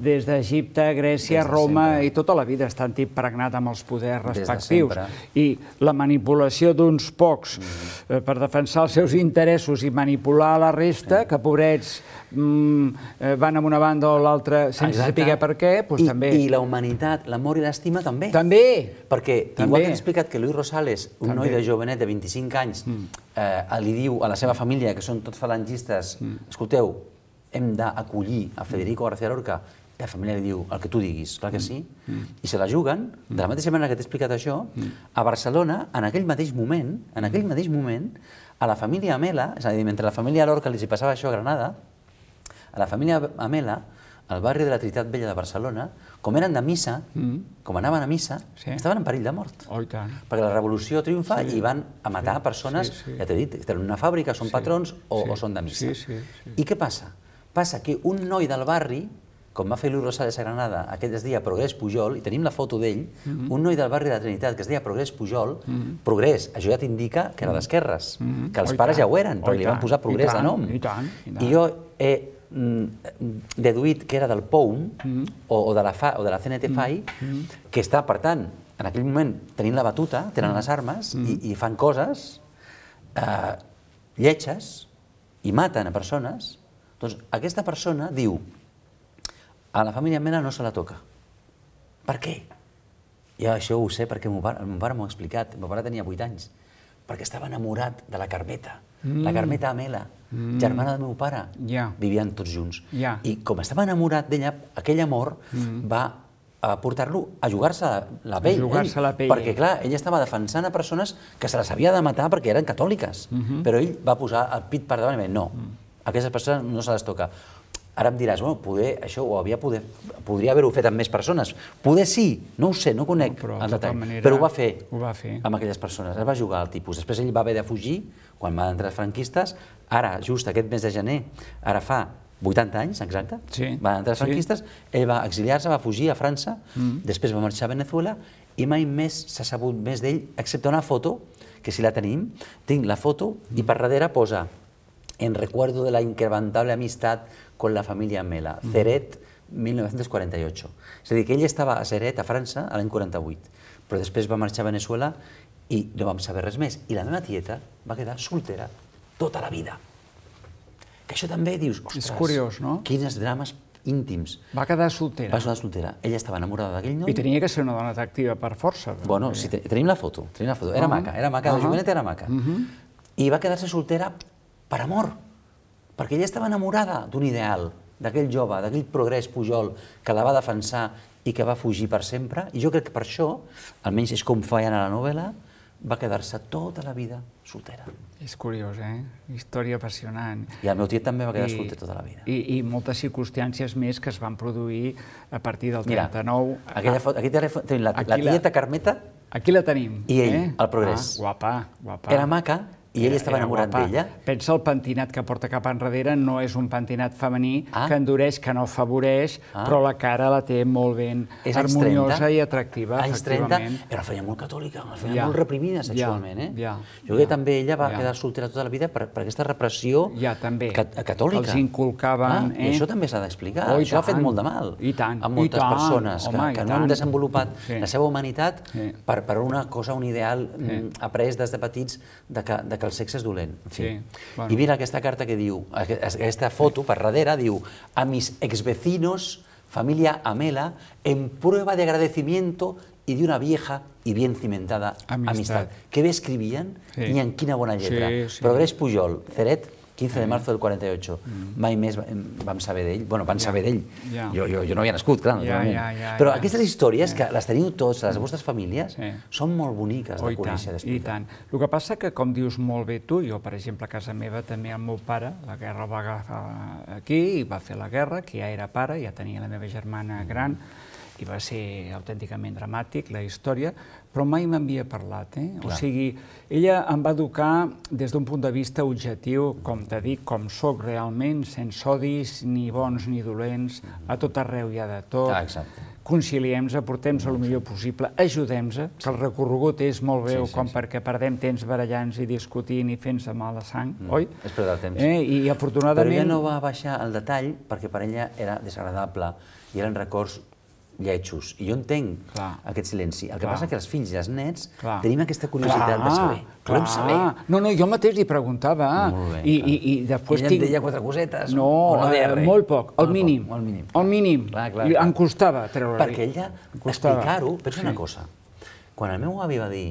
des d'Egipte, de, Grècia, des de Roma, sempre. i tota la vida està impregnat amb els poders respectius. De I la manipulació d'uns pocs mm. Eh, per defensar els seus interessos i manipular la resta, sí. Eh. que pobrets mm, eh, van amb una banda o l'altra sense Exacte. saber per què, doncs I, també... I la humanitat, l'amor i l'estima també. També! Perquè també. igual que he explicat que Luis Rosales, un també. noi de jovenet de 25 anys, mm. eh, li diu a la seva família, que són tots falangistes, mm. escolteu, hem d'acollir a Federico García Lorca la família li diu el que tu diguis, clar que mm. sí, mm. i se la juguen, de la mm. mateixa manera que t'he explicat això, a Barcelona, en aquell mateix moment, en aquell mateix moment, a la família Amela, és a dir, mentre la família Lorca li passava això a Granada, a la família Amela, al barri de la Trinitat Vella de Barcelona, com eren de missa, com anaven a missa, estaven en perill de mort. Oh, tant. Perquè la revolució triomfa i van a matar persones, ja t'he dit, tenen una fàbrica, són patrons o, són de missa. I què passa? Passa que un noi del barri, com va fer Luis de Sagranada, aquest es deia Progrés Pujol, i tenim la foto d'ell, mhm. un noi del barri de la Trinitat que es deia Progrés Pujol, mhm. Progrés, això ja t'indica que era mhm. d'esquerres, que els oh, pares ja ho eren, oh, però li van posar Progrés de nom. I, jo he mm, deduït que era del POUM, o, de la FA, o de la CNT-FAI, que està, per tant, en aquell moment tenint la batuta, tenen les armes i, i fan coses eh, lletges i maten a persones doncs aquesta persona diu, a la família Mena no se la toca. Per què? Jo això ho sé perquè meu pare m'ho ha explicat. meu pare tenia 8 anys, perquè estava enamorat de la Carmeta. Mm. La Carmeta Amela, mm. germana del meu pare. Yeah. Vivien tots junts. Yeah. I com estava enamorat d'ella, aquell amor mm. va a eh, portar-lo a jugar-se la pell. A jugar-se la pell. Perquè, clar, ell estava defensant a persones que se les havia de matar perquè eren catòliques. Mm -hmm. Però ell va posar el pit per davant i va dir, no, mm aquestes persones no se les toca. Ara em diràs, bueno, poder, això ho havia poder, podria haver-ho fet amb més persones. Poder sí, no ho sé, no ho conec no, però, el detall, manera, però ho va, fer ho va fer amb aquelles persones. Es va jugar al tipus. Després ell va haver de fugir quan van entrar els franquistes. Ara, just aquest mes de gener, ara fa 80 anys, exacte, sí, van entrar els franquistes, sí. ell va exiliar-se, va fugir a França, mm després va marxar a Venezuela i mai més s'ha sabut més d'ell, excepte una foto, que si la tenim, tinc la foto mm i per darrere posa en recuerdo de la inquebrantable amistad con la familia Mela. Ceret, 1948. És a dir, que ell estava a Ceret, a França, a l'any 48, però després va marxar a Venezuela i no vam saber res més. I la meva tieta va quedar soltera tota la vida. Que això també dius, ostres, és curiós, no? quines drames íntims. Va quedar soltera. Va quedar soltera. Ella estava enamorada d'aquell noi. I tenia que ser una dona atractiva per força. Però, bueno, si te tenim la foto, tenim la foto. Era uh ah. -huh. maca, era maca, uh ah. -huh. de jovenet era maca. Uh -huh. I va quedar-se soltera per amor, perquè ella estava enamorada d'un ideal, d'aquell jove, d'aquell progrés Pujol que la va defensar i que va fugir per sempre, i jo crec que per això, almenys és com feien a la novel·la, va quedar-se tota la vida soltera. És curiós, eh? Història apassionant. I el meu tiet també va quedar I, solter tota la vida. I, I moltes circumstàncies més que es van produir a partir del 39. Mira, aquella foto, aquí tenim la, la, la tieta Carmeta. Aquí la tenim. I ell, eh? el progrés. Ah, guapa, guapa. Era maca, i ell estava enamorat d'ella? Pensa, el pentinat que porta cap enrere no és un pentinat femení ah. que endureix, que no favoreix, ah. però la cara la té molt ben és harmoniosa i atractiva, anys efectivament. 30, era feia molt catòlica, la feia ja. molt reprimida sexualment. Eh? Ja. Jo crec que també ella va ja. quedar soltera tota la vida per, per aquesta repressió ja, també. catòlica. Els inculcaven... Ah, eh? I això també s'ha d'explicar. Oh, això tant. ha fet molt de mal I tant. a moltes tant. persones Home, que, que no han desenvolupat sí. la seva humanitat sí. per, per una cosa, un ideal sí. Mm, après des de petits de que, de que el sexe és dolent. En fi. sí, bueno. I mira aquesta carta que diu, aquesta foto per darrere, diu a mis exvecinos, familia Amela, en prueba de agradecimiento y de una vieja i bien cimentada amistad. amistat. Què bé escrivien sí. ni en quina bona lletra. Sí, sí. Progrés Pujol, Ceret, 15 de marzo del 48. Mm. Mai més vam saber d'ell. Bueno, van saber d'ell. Jo, jo, jo no havia nascut, clar. Però aquestes històries, que les teniu tots, les mm. vostres famílies, són molt boniques de conèixer després. I tant. El que passa que, com dius molt bé tu, jo, per exemple, a casa meva també el meu pare, la guerra va agafar aquí i va fer la guerra, que ja era pare, ja tenia la meva germana mm. gran, i va ser autènticament dramàtic, la història, però mai m'havia parlat. Eh? Clar. O sigui, ella em va educar des d'un punt de vista objectiu, com te dic, com soc realment, sense odis, ni bons ni dolents, a tot arreu hi ha de tot. Ah, exacte conciliem-nos, aportem-nos el millor possible, ajudem-nos, que el recorregut és molt veu, sí, sí, com sí. perquè perdem temps barallant i discutint i fent-se mala sang, mm. oi? És perdre el temps. Eh? I, I afortunadament... Però ella no va baixar el detall perquè per ella era desagradable i eren records lletjos. I jo entenc clar. aquest silenci. El que clar. passa que els fills i els nets clar. tenim aquesta curiositat clar, de saber. Clar. Volem saber. No, no, jo mateix li preguntava. Bé, I, i, I després... I ella tinc... deia quatre cosetes? No, o no deia eh, res. molt poc, al mínim. Al mínim. El mínim. Clar, clar, clar. Em costava treure-li. Perquè ella, explicar-ho, pensa sí. una cosa. Quan el meu avi va dir,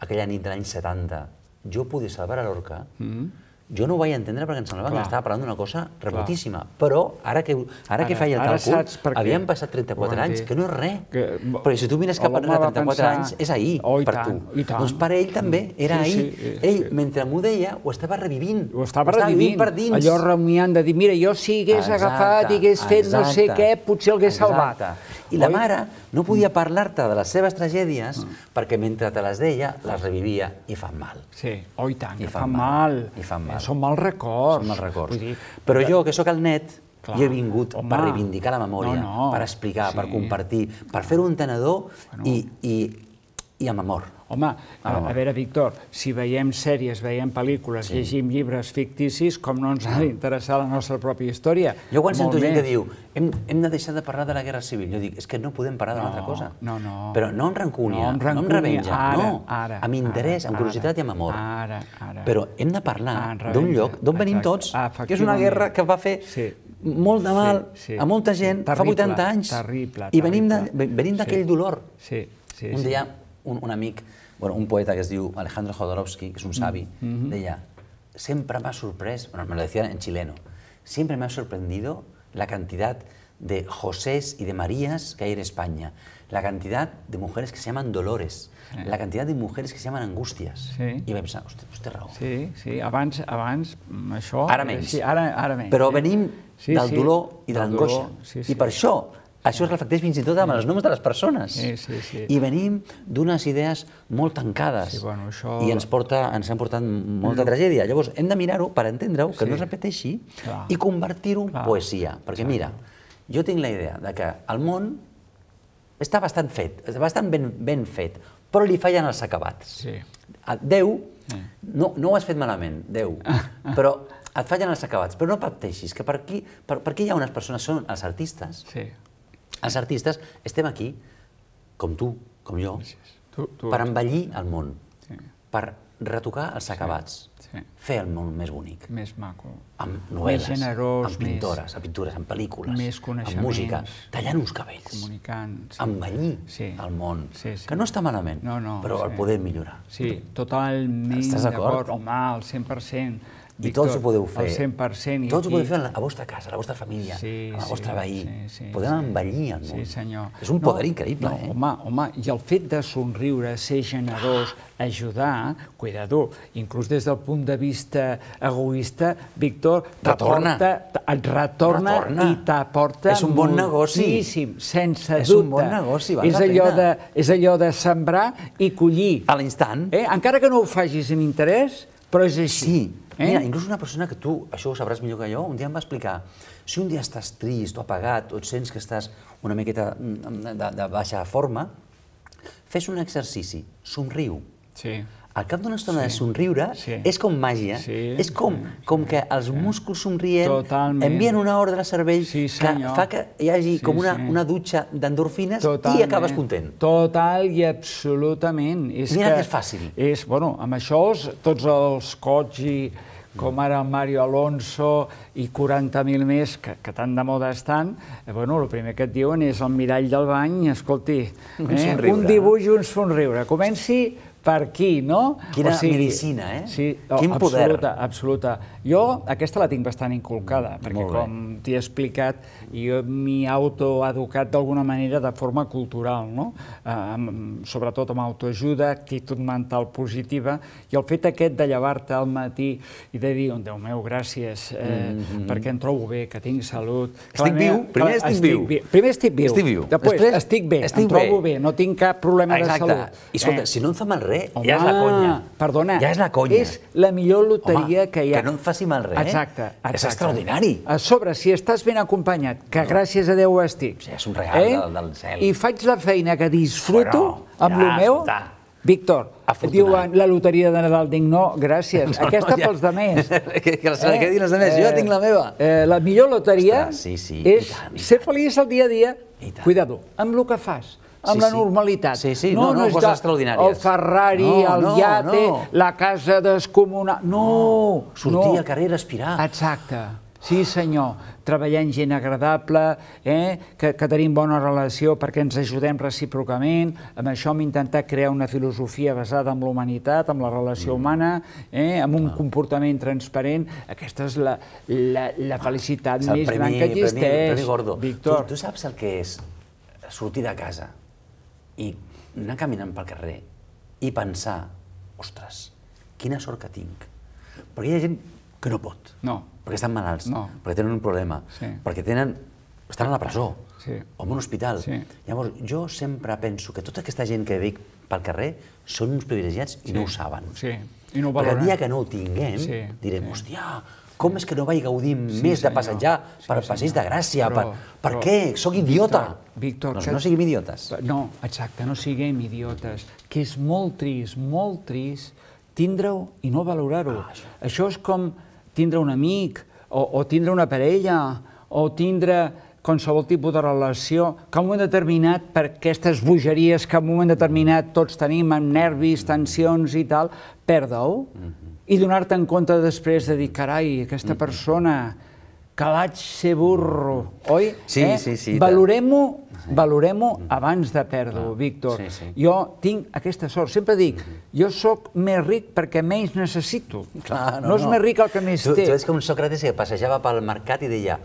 aquella nit de l'any 70, jo podia salvar a l'orca, mm -hmm jo no ho vaig entendre perquè em semblava Clar. que estava parlant d'una cosa remotíssima. Clar. Però ara que, ara, ara que feia el càlcul, havien passat 34 anys, que no és res. Que, perquè si tu mires cap enrere 34 pensar... anys, és ahir oh, per tant, tu. Doncs per ell també, mm. era sí, ahir. Sí, ell, sí. mentre m'ho deia, ho estava revivint. Ho estava, ho estava revivint. per dins. Allò rumiant de dir, mira, jo si hagués exacte, agafat i hagués fet no sé què, potser el hagués exacte. salvat. I la Oi? mare no podia mm. parlar-te de les seves tragèdies mm. perquè mentre te les deia, les revivia i fan mal. Sí, oh, i tant, I fan, fan mal. mal. I fan mal. són mals records. Són mals records. Vull dir, Però jo, que sóc el net, Clar, jo he vingut home, per reivindicar la memòria, no, no, per explicar, sí. per compartir, per fer un entenedor bueno. i, i, i amb amor. Home, a, a veure, Víctor, si veiem sèries, veiem pel·lícules, sí. llegim llibres ficticis, com no ens ha d'interessar la nostra pròpia història? Jo quan sento gent que diu hem, hem de deixar de parlar de la Guerra Civil, jo dic, és que no podem parlar no, d'una altra cosa. No, no. Però no amb rancúnia, no amb rancúnia, no ara, no. Ara, amb interès, ara, amb curiositat ara, i amb amor. Ara, ara. Però hem de parlar ah, d'un lloc d'on venim tots, que és una guerra que va fer sí molt de mal sí, sí. a molta gent terrible, fa 80 anys terrible, terrible, i venim d'aquell sí, dolor. Sí, sí, un dia un, un amic bueno, un poeta que es diu Alejandro Jodorowsky, que és un savi, mm -hmm. deia, sempre m'ha sorprès, bueno, me lo decían en chileno, siempre me ha sorprendido la cantidad de Josés y de Marías que hay en España, la cantidad de mujeres que se llaman Dolores, sí. la cantidad de mujeres que se llaman Angústies. Sí. I vaig pensar, hosti, hosti, raó. Sí, sí, abans, abans mm, això... Ara eh, menys. Sí, ara, ara menys. Però eh? venim sí, del sí, dolor i de l'angoixa. Sí, sí. I per això això es reflecteix fins i tot amb els noms de les persones. Sí, sí, sí. I venim d'unes idees molt tancades. Sí, bueno, això... I ens, porta, ens han portat molta mm. tragèdia. Llavors, hem de mirar-ho per entendre-ho, que sí. no es repeteixi, Clar. i convertir-ho en poesia. Perquè, mira, jo tinc la idea de que el món està bastant fet, està bastant ben, ben fet, però li fallen els acabats. Sí. A Déu, sí. no, no ho has fet malament, Déu, però et fallen els acabats. Però no pateixis, que per aquí, per, per aquí hi ha unes persones, són els artistes, sí els artistes estem aquí, com tu, com jo, tu, tu, per envellir el món, sí. per retocar els acabats, sí. fer el món més bonic. Més maco amb novel·les, més generós, amb pintores, més, amb pintures, amb pel·lícules, més amb música, tallant uns cabells, comunicant, sí. envellir sí. el món, sí, sí. que no està malament, no, no, però sí. el podem millorar. Sí, totalment d'acord, home, al 100%. Victor, I tots ho podeu fer. Al 100%. I tots ho podeu fer a la vostra casa, a la vostra família, sí, la vostra sí, veí. Sí, sí, Podem sí. envellir el món. Sí, senyor. És un poder no, increïble, no, eh? Home, home, i el fet de somriure, ser generós, ah. ajudar, cuidador, inclús des del punt de vista egoista, Víctor, sector retorna. Porta, et retorna, retorna. i t'aporta És un bon negoci. Moltíssim, sense és dubte. És un bon negoci, val és allò pena. De, és allò de sembrar i collir. A l'instant. Eh? Encara que no ho facis amb interès, però és així. Sí. Eh? Mira, inclús una persona que tu, això ho sabràs millor que jo, un dia em va explicar, si un dia estàs trist o apagat o et sents que estàs una miqueta mm, de, de baixa forma, fes un exercici, somriu. Sí al cap d'una estona sí. de somriure sí. és com màgia, sí. és com, sí. com que els músculs somrient Totalment. envien una ordre al cervell sí, que fa que hi hagi sí, com una, sí. una dutxa d'endorfines i acabes content. Total i absolutament. És Mira que, que és fàcil. És, bueno, amb això tots els cots i com ara el Mario Alonso i 40.000 més, que, que tant de moda estan, eh, bueno, el primer que et diuen és el mirall del bany, escolti, un, eh, un dibuix i un somriure. Comenci per aquí, no? Quina o sigui, medicina, eh? Sí, oh, Quin poder. Absoluta, absoluta. Jo aquesta la tinc bastant inculcada, mm, perquè com t'he explicat, jo m'hi autoeducat d'alguna manera de forma cultural, no? Eh, sobretot amb autoajuda, actitud mental positiva, i el fet aquest de llevar-te al matí i de dir, oh, Déu meu, gràcies, eh, mm -hmm. perquè em trobo bé, que tinc salut... Estic meva, viu, primer estic, estic viu. Vi Primer estic viu, estic viu. després estic, estic bé, estic em trobo bé. bé, no tinc cap problema Exacte. de salut. I escolta, eh. si no em fa mal res, Home, ja és la conya. Perdona, ja és la conya. És la millor loteria Home, que hi ha. Que no em fa faci mal res. Exacte. Eh? exacte. És extraordinari. A sobre, si estàs ben acompanyat, que no. gràcies a Déu estic. Sí, és un regal eh? del, del cel. I faig la feina que disfruto bueno, amb ja, el meu... Escolta. Víctor, Afortunat. diuen la loteria de Nadal, dic no, gràcies, no, aquesta no, ja. pels demés. que, que se què eh? quedin els demés, eh, jo tinc la meva. Eh, la millor loteria Ostres, sí, sí. és I tant, i tant. ser feliç el dia a dia, cuidado, amb el que fas amb la normalitat. Sí, sí, no, no, coses extraordinàries. El Ferrari, el iate, la casa descomunal... No, no. Sortir al carrer a respirar. Exacte. Sí, senyor, treballant gent agradable, eh? que, que tenim bona relació perquè ens ajudem recíprocament. Amb això hem intentat crear una filosofia basada en l'humanitat, en la relació mm. humana, eh? amb un comportament transparent. Aquesta és la, la, la felicitat més gran que existeix. Gordo. Víctor. Tu, tu saps el que és sortir de casa, i anar caminant pel carrer i pensar, ostres, quina sort que tinc. Perquè hi ha gent que no pot. No. Perquè estan malalts, no. perquè tenen un problema, sí. perquè tenen, estan a la presó sí. o en un hospital. Sí. Llavors, jo sempre penso que tota aquesta gent que veig pel carrer són uns privilegiats i sí. no ho saben. Sí. I no ho valoren. Perquè el dia que no ho tinguem, sí. direm, sí. hòstia, com és que no vaig gaudir sí, més senyor. de passejar sí, per passeig de Gràcia? Però, per, per però, què? Sóc idiota! Víctor, no, doncs que... no siguem idiotes. No, exacte, no siguem idiotes. Que és molt trist, molt trist tindre-ho i no valorar-ho. Ah, això. això és com tindre un amic, o, o tindre una parella, o tindre qualsevol tipus de relació, que en un moment determinat, per aquestes bogeries que en un moment determinat tots tenim, amb nervis, tensions i tal, perdeu. Mm i donar-te en compte després de dir, carai, aquesta mm-hmm. persona, vaig ser burro, oi? Sí, eh? sí, sí. Valorem-ho valorem, -ho, mm. abans de perdre-ho, Víctor. Sí, sí. Jo tinc aquesta sort. Sempre dic, mm-hmm. jo sóc més ric perquè menys necessito. Clar, no, no, no és més ric el que més tu, té. Tu és com Sócrates que passejava pel mercat i deia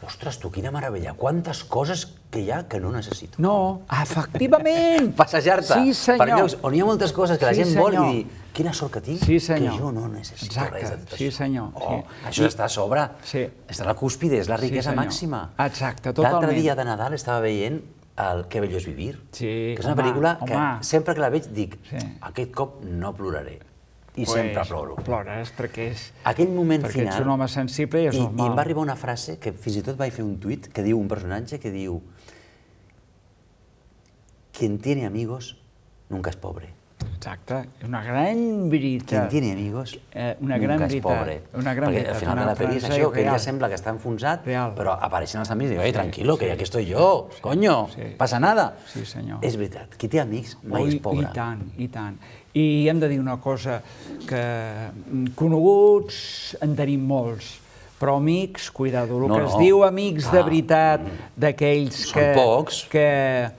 Ostres, tu, quina meravella. Quantes coses que hi ha que no necessito. No, efectivament. Passejar-te sí, senyor. per llocs on hi ha moltes coses que la sí, gent senyor. vol i dir quina sort que tinc, sí, senyor. que jo no necessito Exacte. res de tot això. Sí, senyor. Oh, sí. Això està a sobre. Sí. Està a la cúspide, és la riquesa sí, màxima. Exacte, totalment. L'altre dia de Nadal estava veient el Que bello és vivir, sí, que és una home, pel·lícula que sempre que la veig dic, sí. aquest cop no ploraré i pues, sempre ploro. Plores, eh, perquè és... Aquell moment perquè final... Perquè ets un home sensible i és i, normal. I em va arribar una frase que fins i tot vaig fer un tuit que diu un personatge que diu «Quien tiene amigos nunca es pobre». Exacte, una gran veritat. Quien tiene amigos eh, una nunca gran nunca és pobre. Una gran Perquè al final de la pel·li és això, que ella sembla que està enfonsat, real. però apareixen els amics i diuen «Ei, tranquilo, sí, que aquí estoy yo, sí, coño, sí. pasa nada». Sí, senyor. És veritat, qui té amics mai és pobre. I tant, i tant. I hem de dir una cosa, que mm, coneguts en tenim molts, però amics, cuidado, el no, que es no. diu amics ah. de veritat, d'aquells que... pocs. Que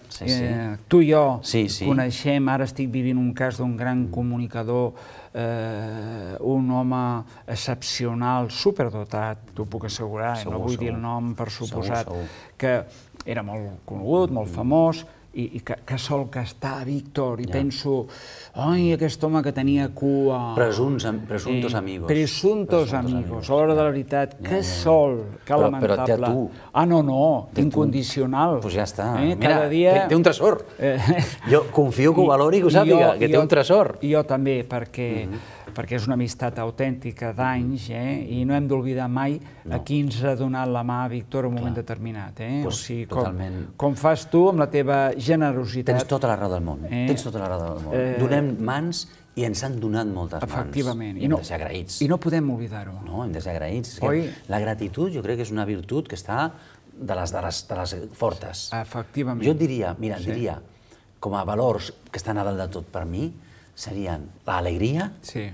sí, sí. Eh, tu i jo sí, sí. coneixem, ara estic vivint un cas d'un gran comunicador, eh, un home excepcional, superdotat, t'ho puc assegurar, eh? segur, no vull segur. dir el nom per suposat, segur, segur. que era molt conegut, molt famós, mm i, i que, que sol que està, Víctor, i ja. penso, ai, aquest home que tenia cua... Presuns, presuntos eh, amigos. Presuntos, presuntos amigos, a l'hora de la veritat, ja, que ja, ja. sol, que però, lamentable. Però té tu. Ah, no, no, té incondicional. Doncs pues ja està, eh, mira, cada dia... té, té un tresor. Eh. Jo confio que ho valori que ho sàpiga, jo, que té jo, un tresor. Jo també, perquè... Mm -hmm perquè és una amistat autèntica d'anys, eh? i no hem d'oblidar mai a qui ens ha donat la mà Víctor en un moment determinat. Eh? o sigui, com, totalment... com fas tu amb la teva generositat... Tens tota la raó del món, eh? tens tota la raó del món. Eh, Donem mans i ens han donat moltes mans. Efectivament. I, no, hem de ser agraïts. I no podem oblidar-ho. No, hem de ser agraïts. La gratitud jo crec que és una virtut que està de les, de les, fortes. Efectivament. Jo diria, mira, et diria, com a valors que estan a dalt de tot per mi, serien l'alegria, sí.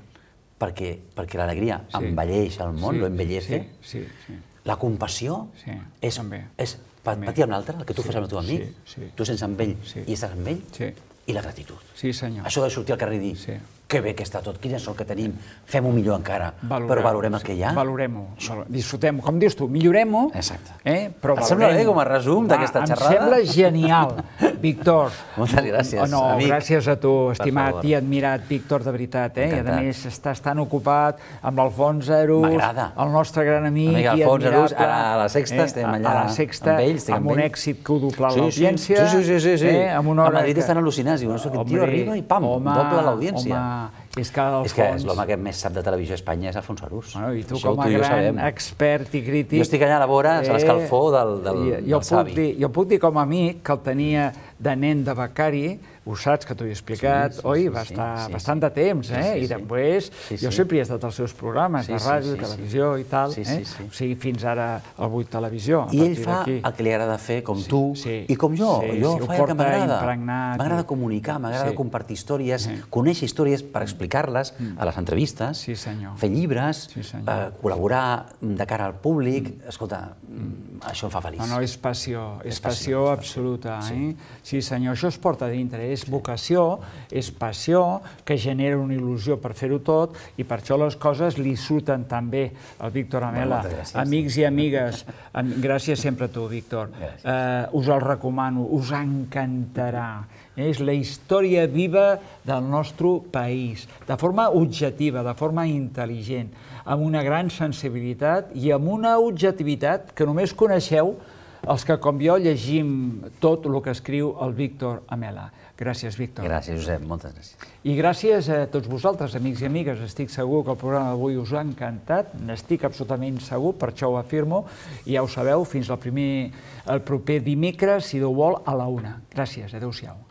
perquè, perquè l'alegria sí. envelleix el món, sí, l'envellece, sí, sí, sí. la compassió sí, és, també. és patir també. amb l'altre, el que tu sí, fas amb tu teu mi, sí, sí. tu sents amb ell sí. i estàs amb ell, sí. i la gratitud. Sí, senyor. Això de sortir al carrer i dir, sí que bé que està tot, quina sort que tenim, fem-ho millor encara, valorem, però valorem el que hi ha. Valorem-ho, disfrutem-ho, com dius tu, millorem-ho, eh, però valorem-ho. Et sembla bé com a resum d'aquesta xerrada? Em sembla genial, Víctor. Moltes gràcies, oh, no, amic. Gràcies a tu, estimat i admirat Víctor, de veritat. Eh? I a més, estàs tan ocupat amb l'Alfons Arús, el nostre gran amic amic i Alfons Arús, ara a la Sexta eh, estem allà a la sexta, amb ells. Amb, amb un èxit que ho dobla sí, l'audiència. Sí, sí, sí. sí, sí. Eh, amb una hora a Madrid que... estan al·lucinats, diuen, no, aquest tio arriba i pam, home, dobla l'audiència. Home, és que, és que l'home que més sap de televisió a Espanya és Alfonso Arús. Bueno, I tu Això com a tu gran expert i crític... Jo estic allà a la vora, eh, a l'escalfor del, del, jo, eh, jo del savi. Puc dir, jo puc dir com a amic, que el tenia de nen de becari, ho saps, que t'ho he explicat, sí, sí, oi? Va estar sí, sí, bastant de temps, eh? Sí, sí, I després, sí, sí. jo sempre he estat als seus programes, sí, de ràdio, sí, televisió i tal, sí, sí, eh? Sí. O sigui, fins ara al 8 Televisió. I ell fa el que li agrada fer, com tu, i com jo. jo sí, fa el que m'agrada. M'agrada comunicar, m'agrada compartir històries, conèixer històries per explicar-les mm. a les entrevistes, sí, fer llibres, Eh, col·laborar de cara al públic. Mm. Escolta, mm. això em fa feliç. No, no, és passió, és passió absoluta, eh? Sí, senyor, això es porta dintre, és és vocació, és passió, que genera una il·lusió per fer-ho tot, i per això les coses li surten també al Víctor Amela. Amics i amigues, gràcies sempre a tu, Víctor. Eh, us el recomano, us encantarà. És la història viva del nostre país, de forma objectiva, de forma intel·ligent, amb una gran sensibilitat i amb una objectivitat que només coneixeu els que, com jo, llegim tot el que escriu el Víctor Amela. Gràcies, Víctor. Gràcies, Josep. Moltes gràcies. I gràcies a tots vosaltres, amics i amigues. Estic segur que el programa d'avui us ha encantat. N'estic absolutament segur, per això ho afirmo. I ja ho sabeu, fins al primer, el proper dimecres, si Déu vol, a la una. Gràcies. Adéu-siau.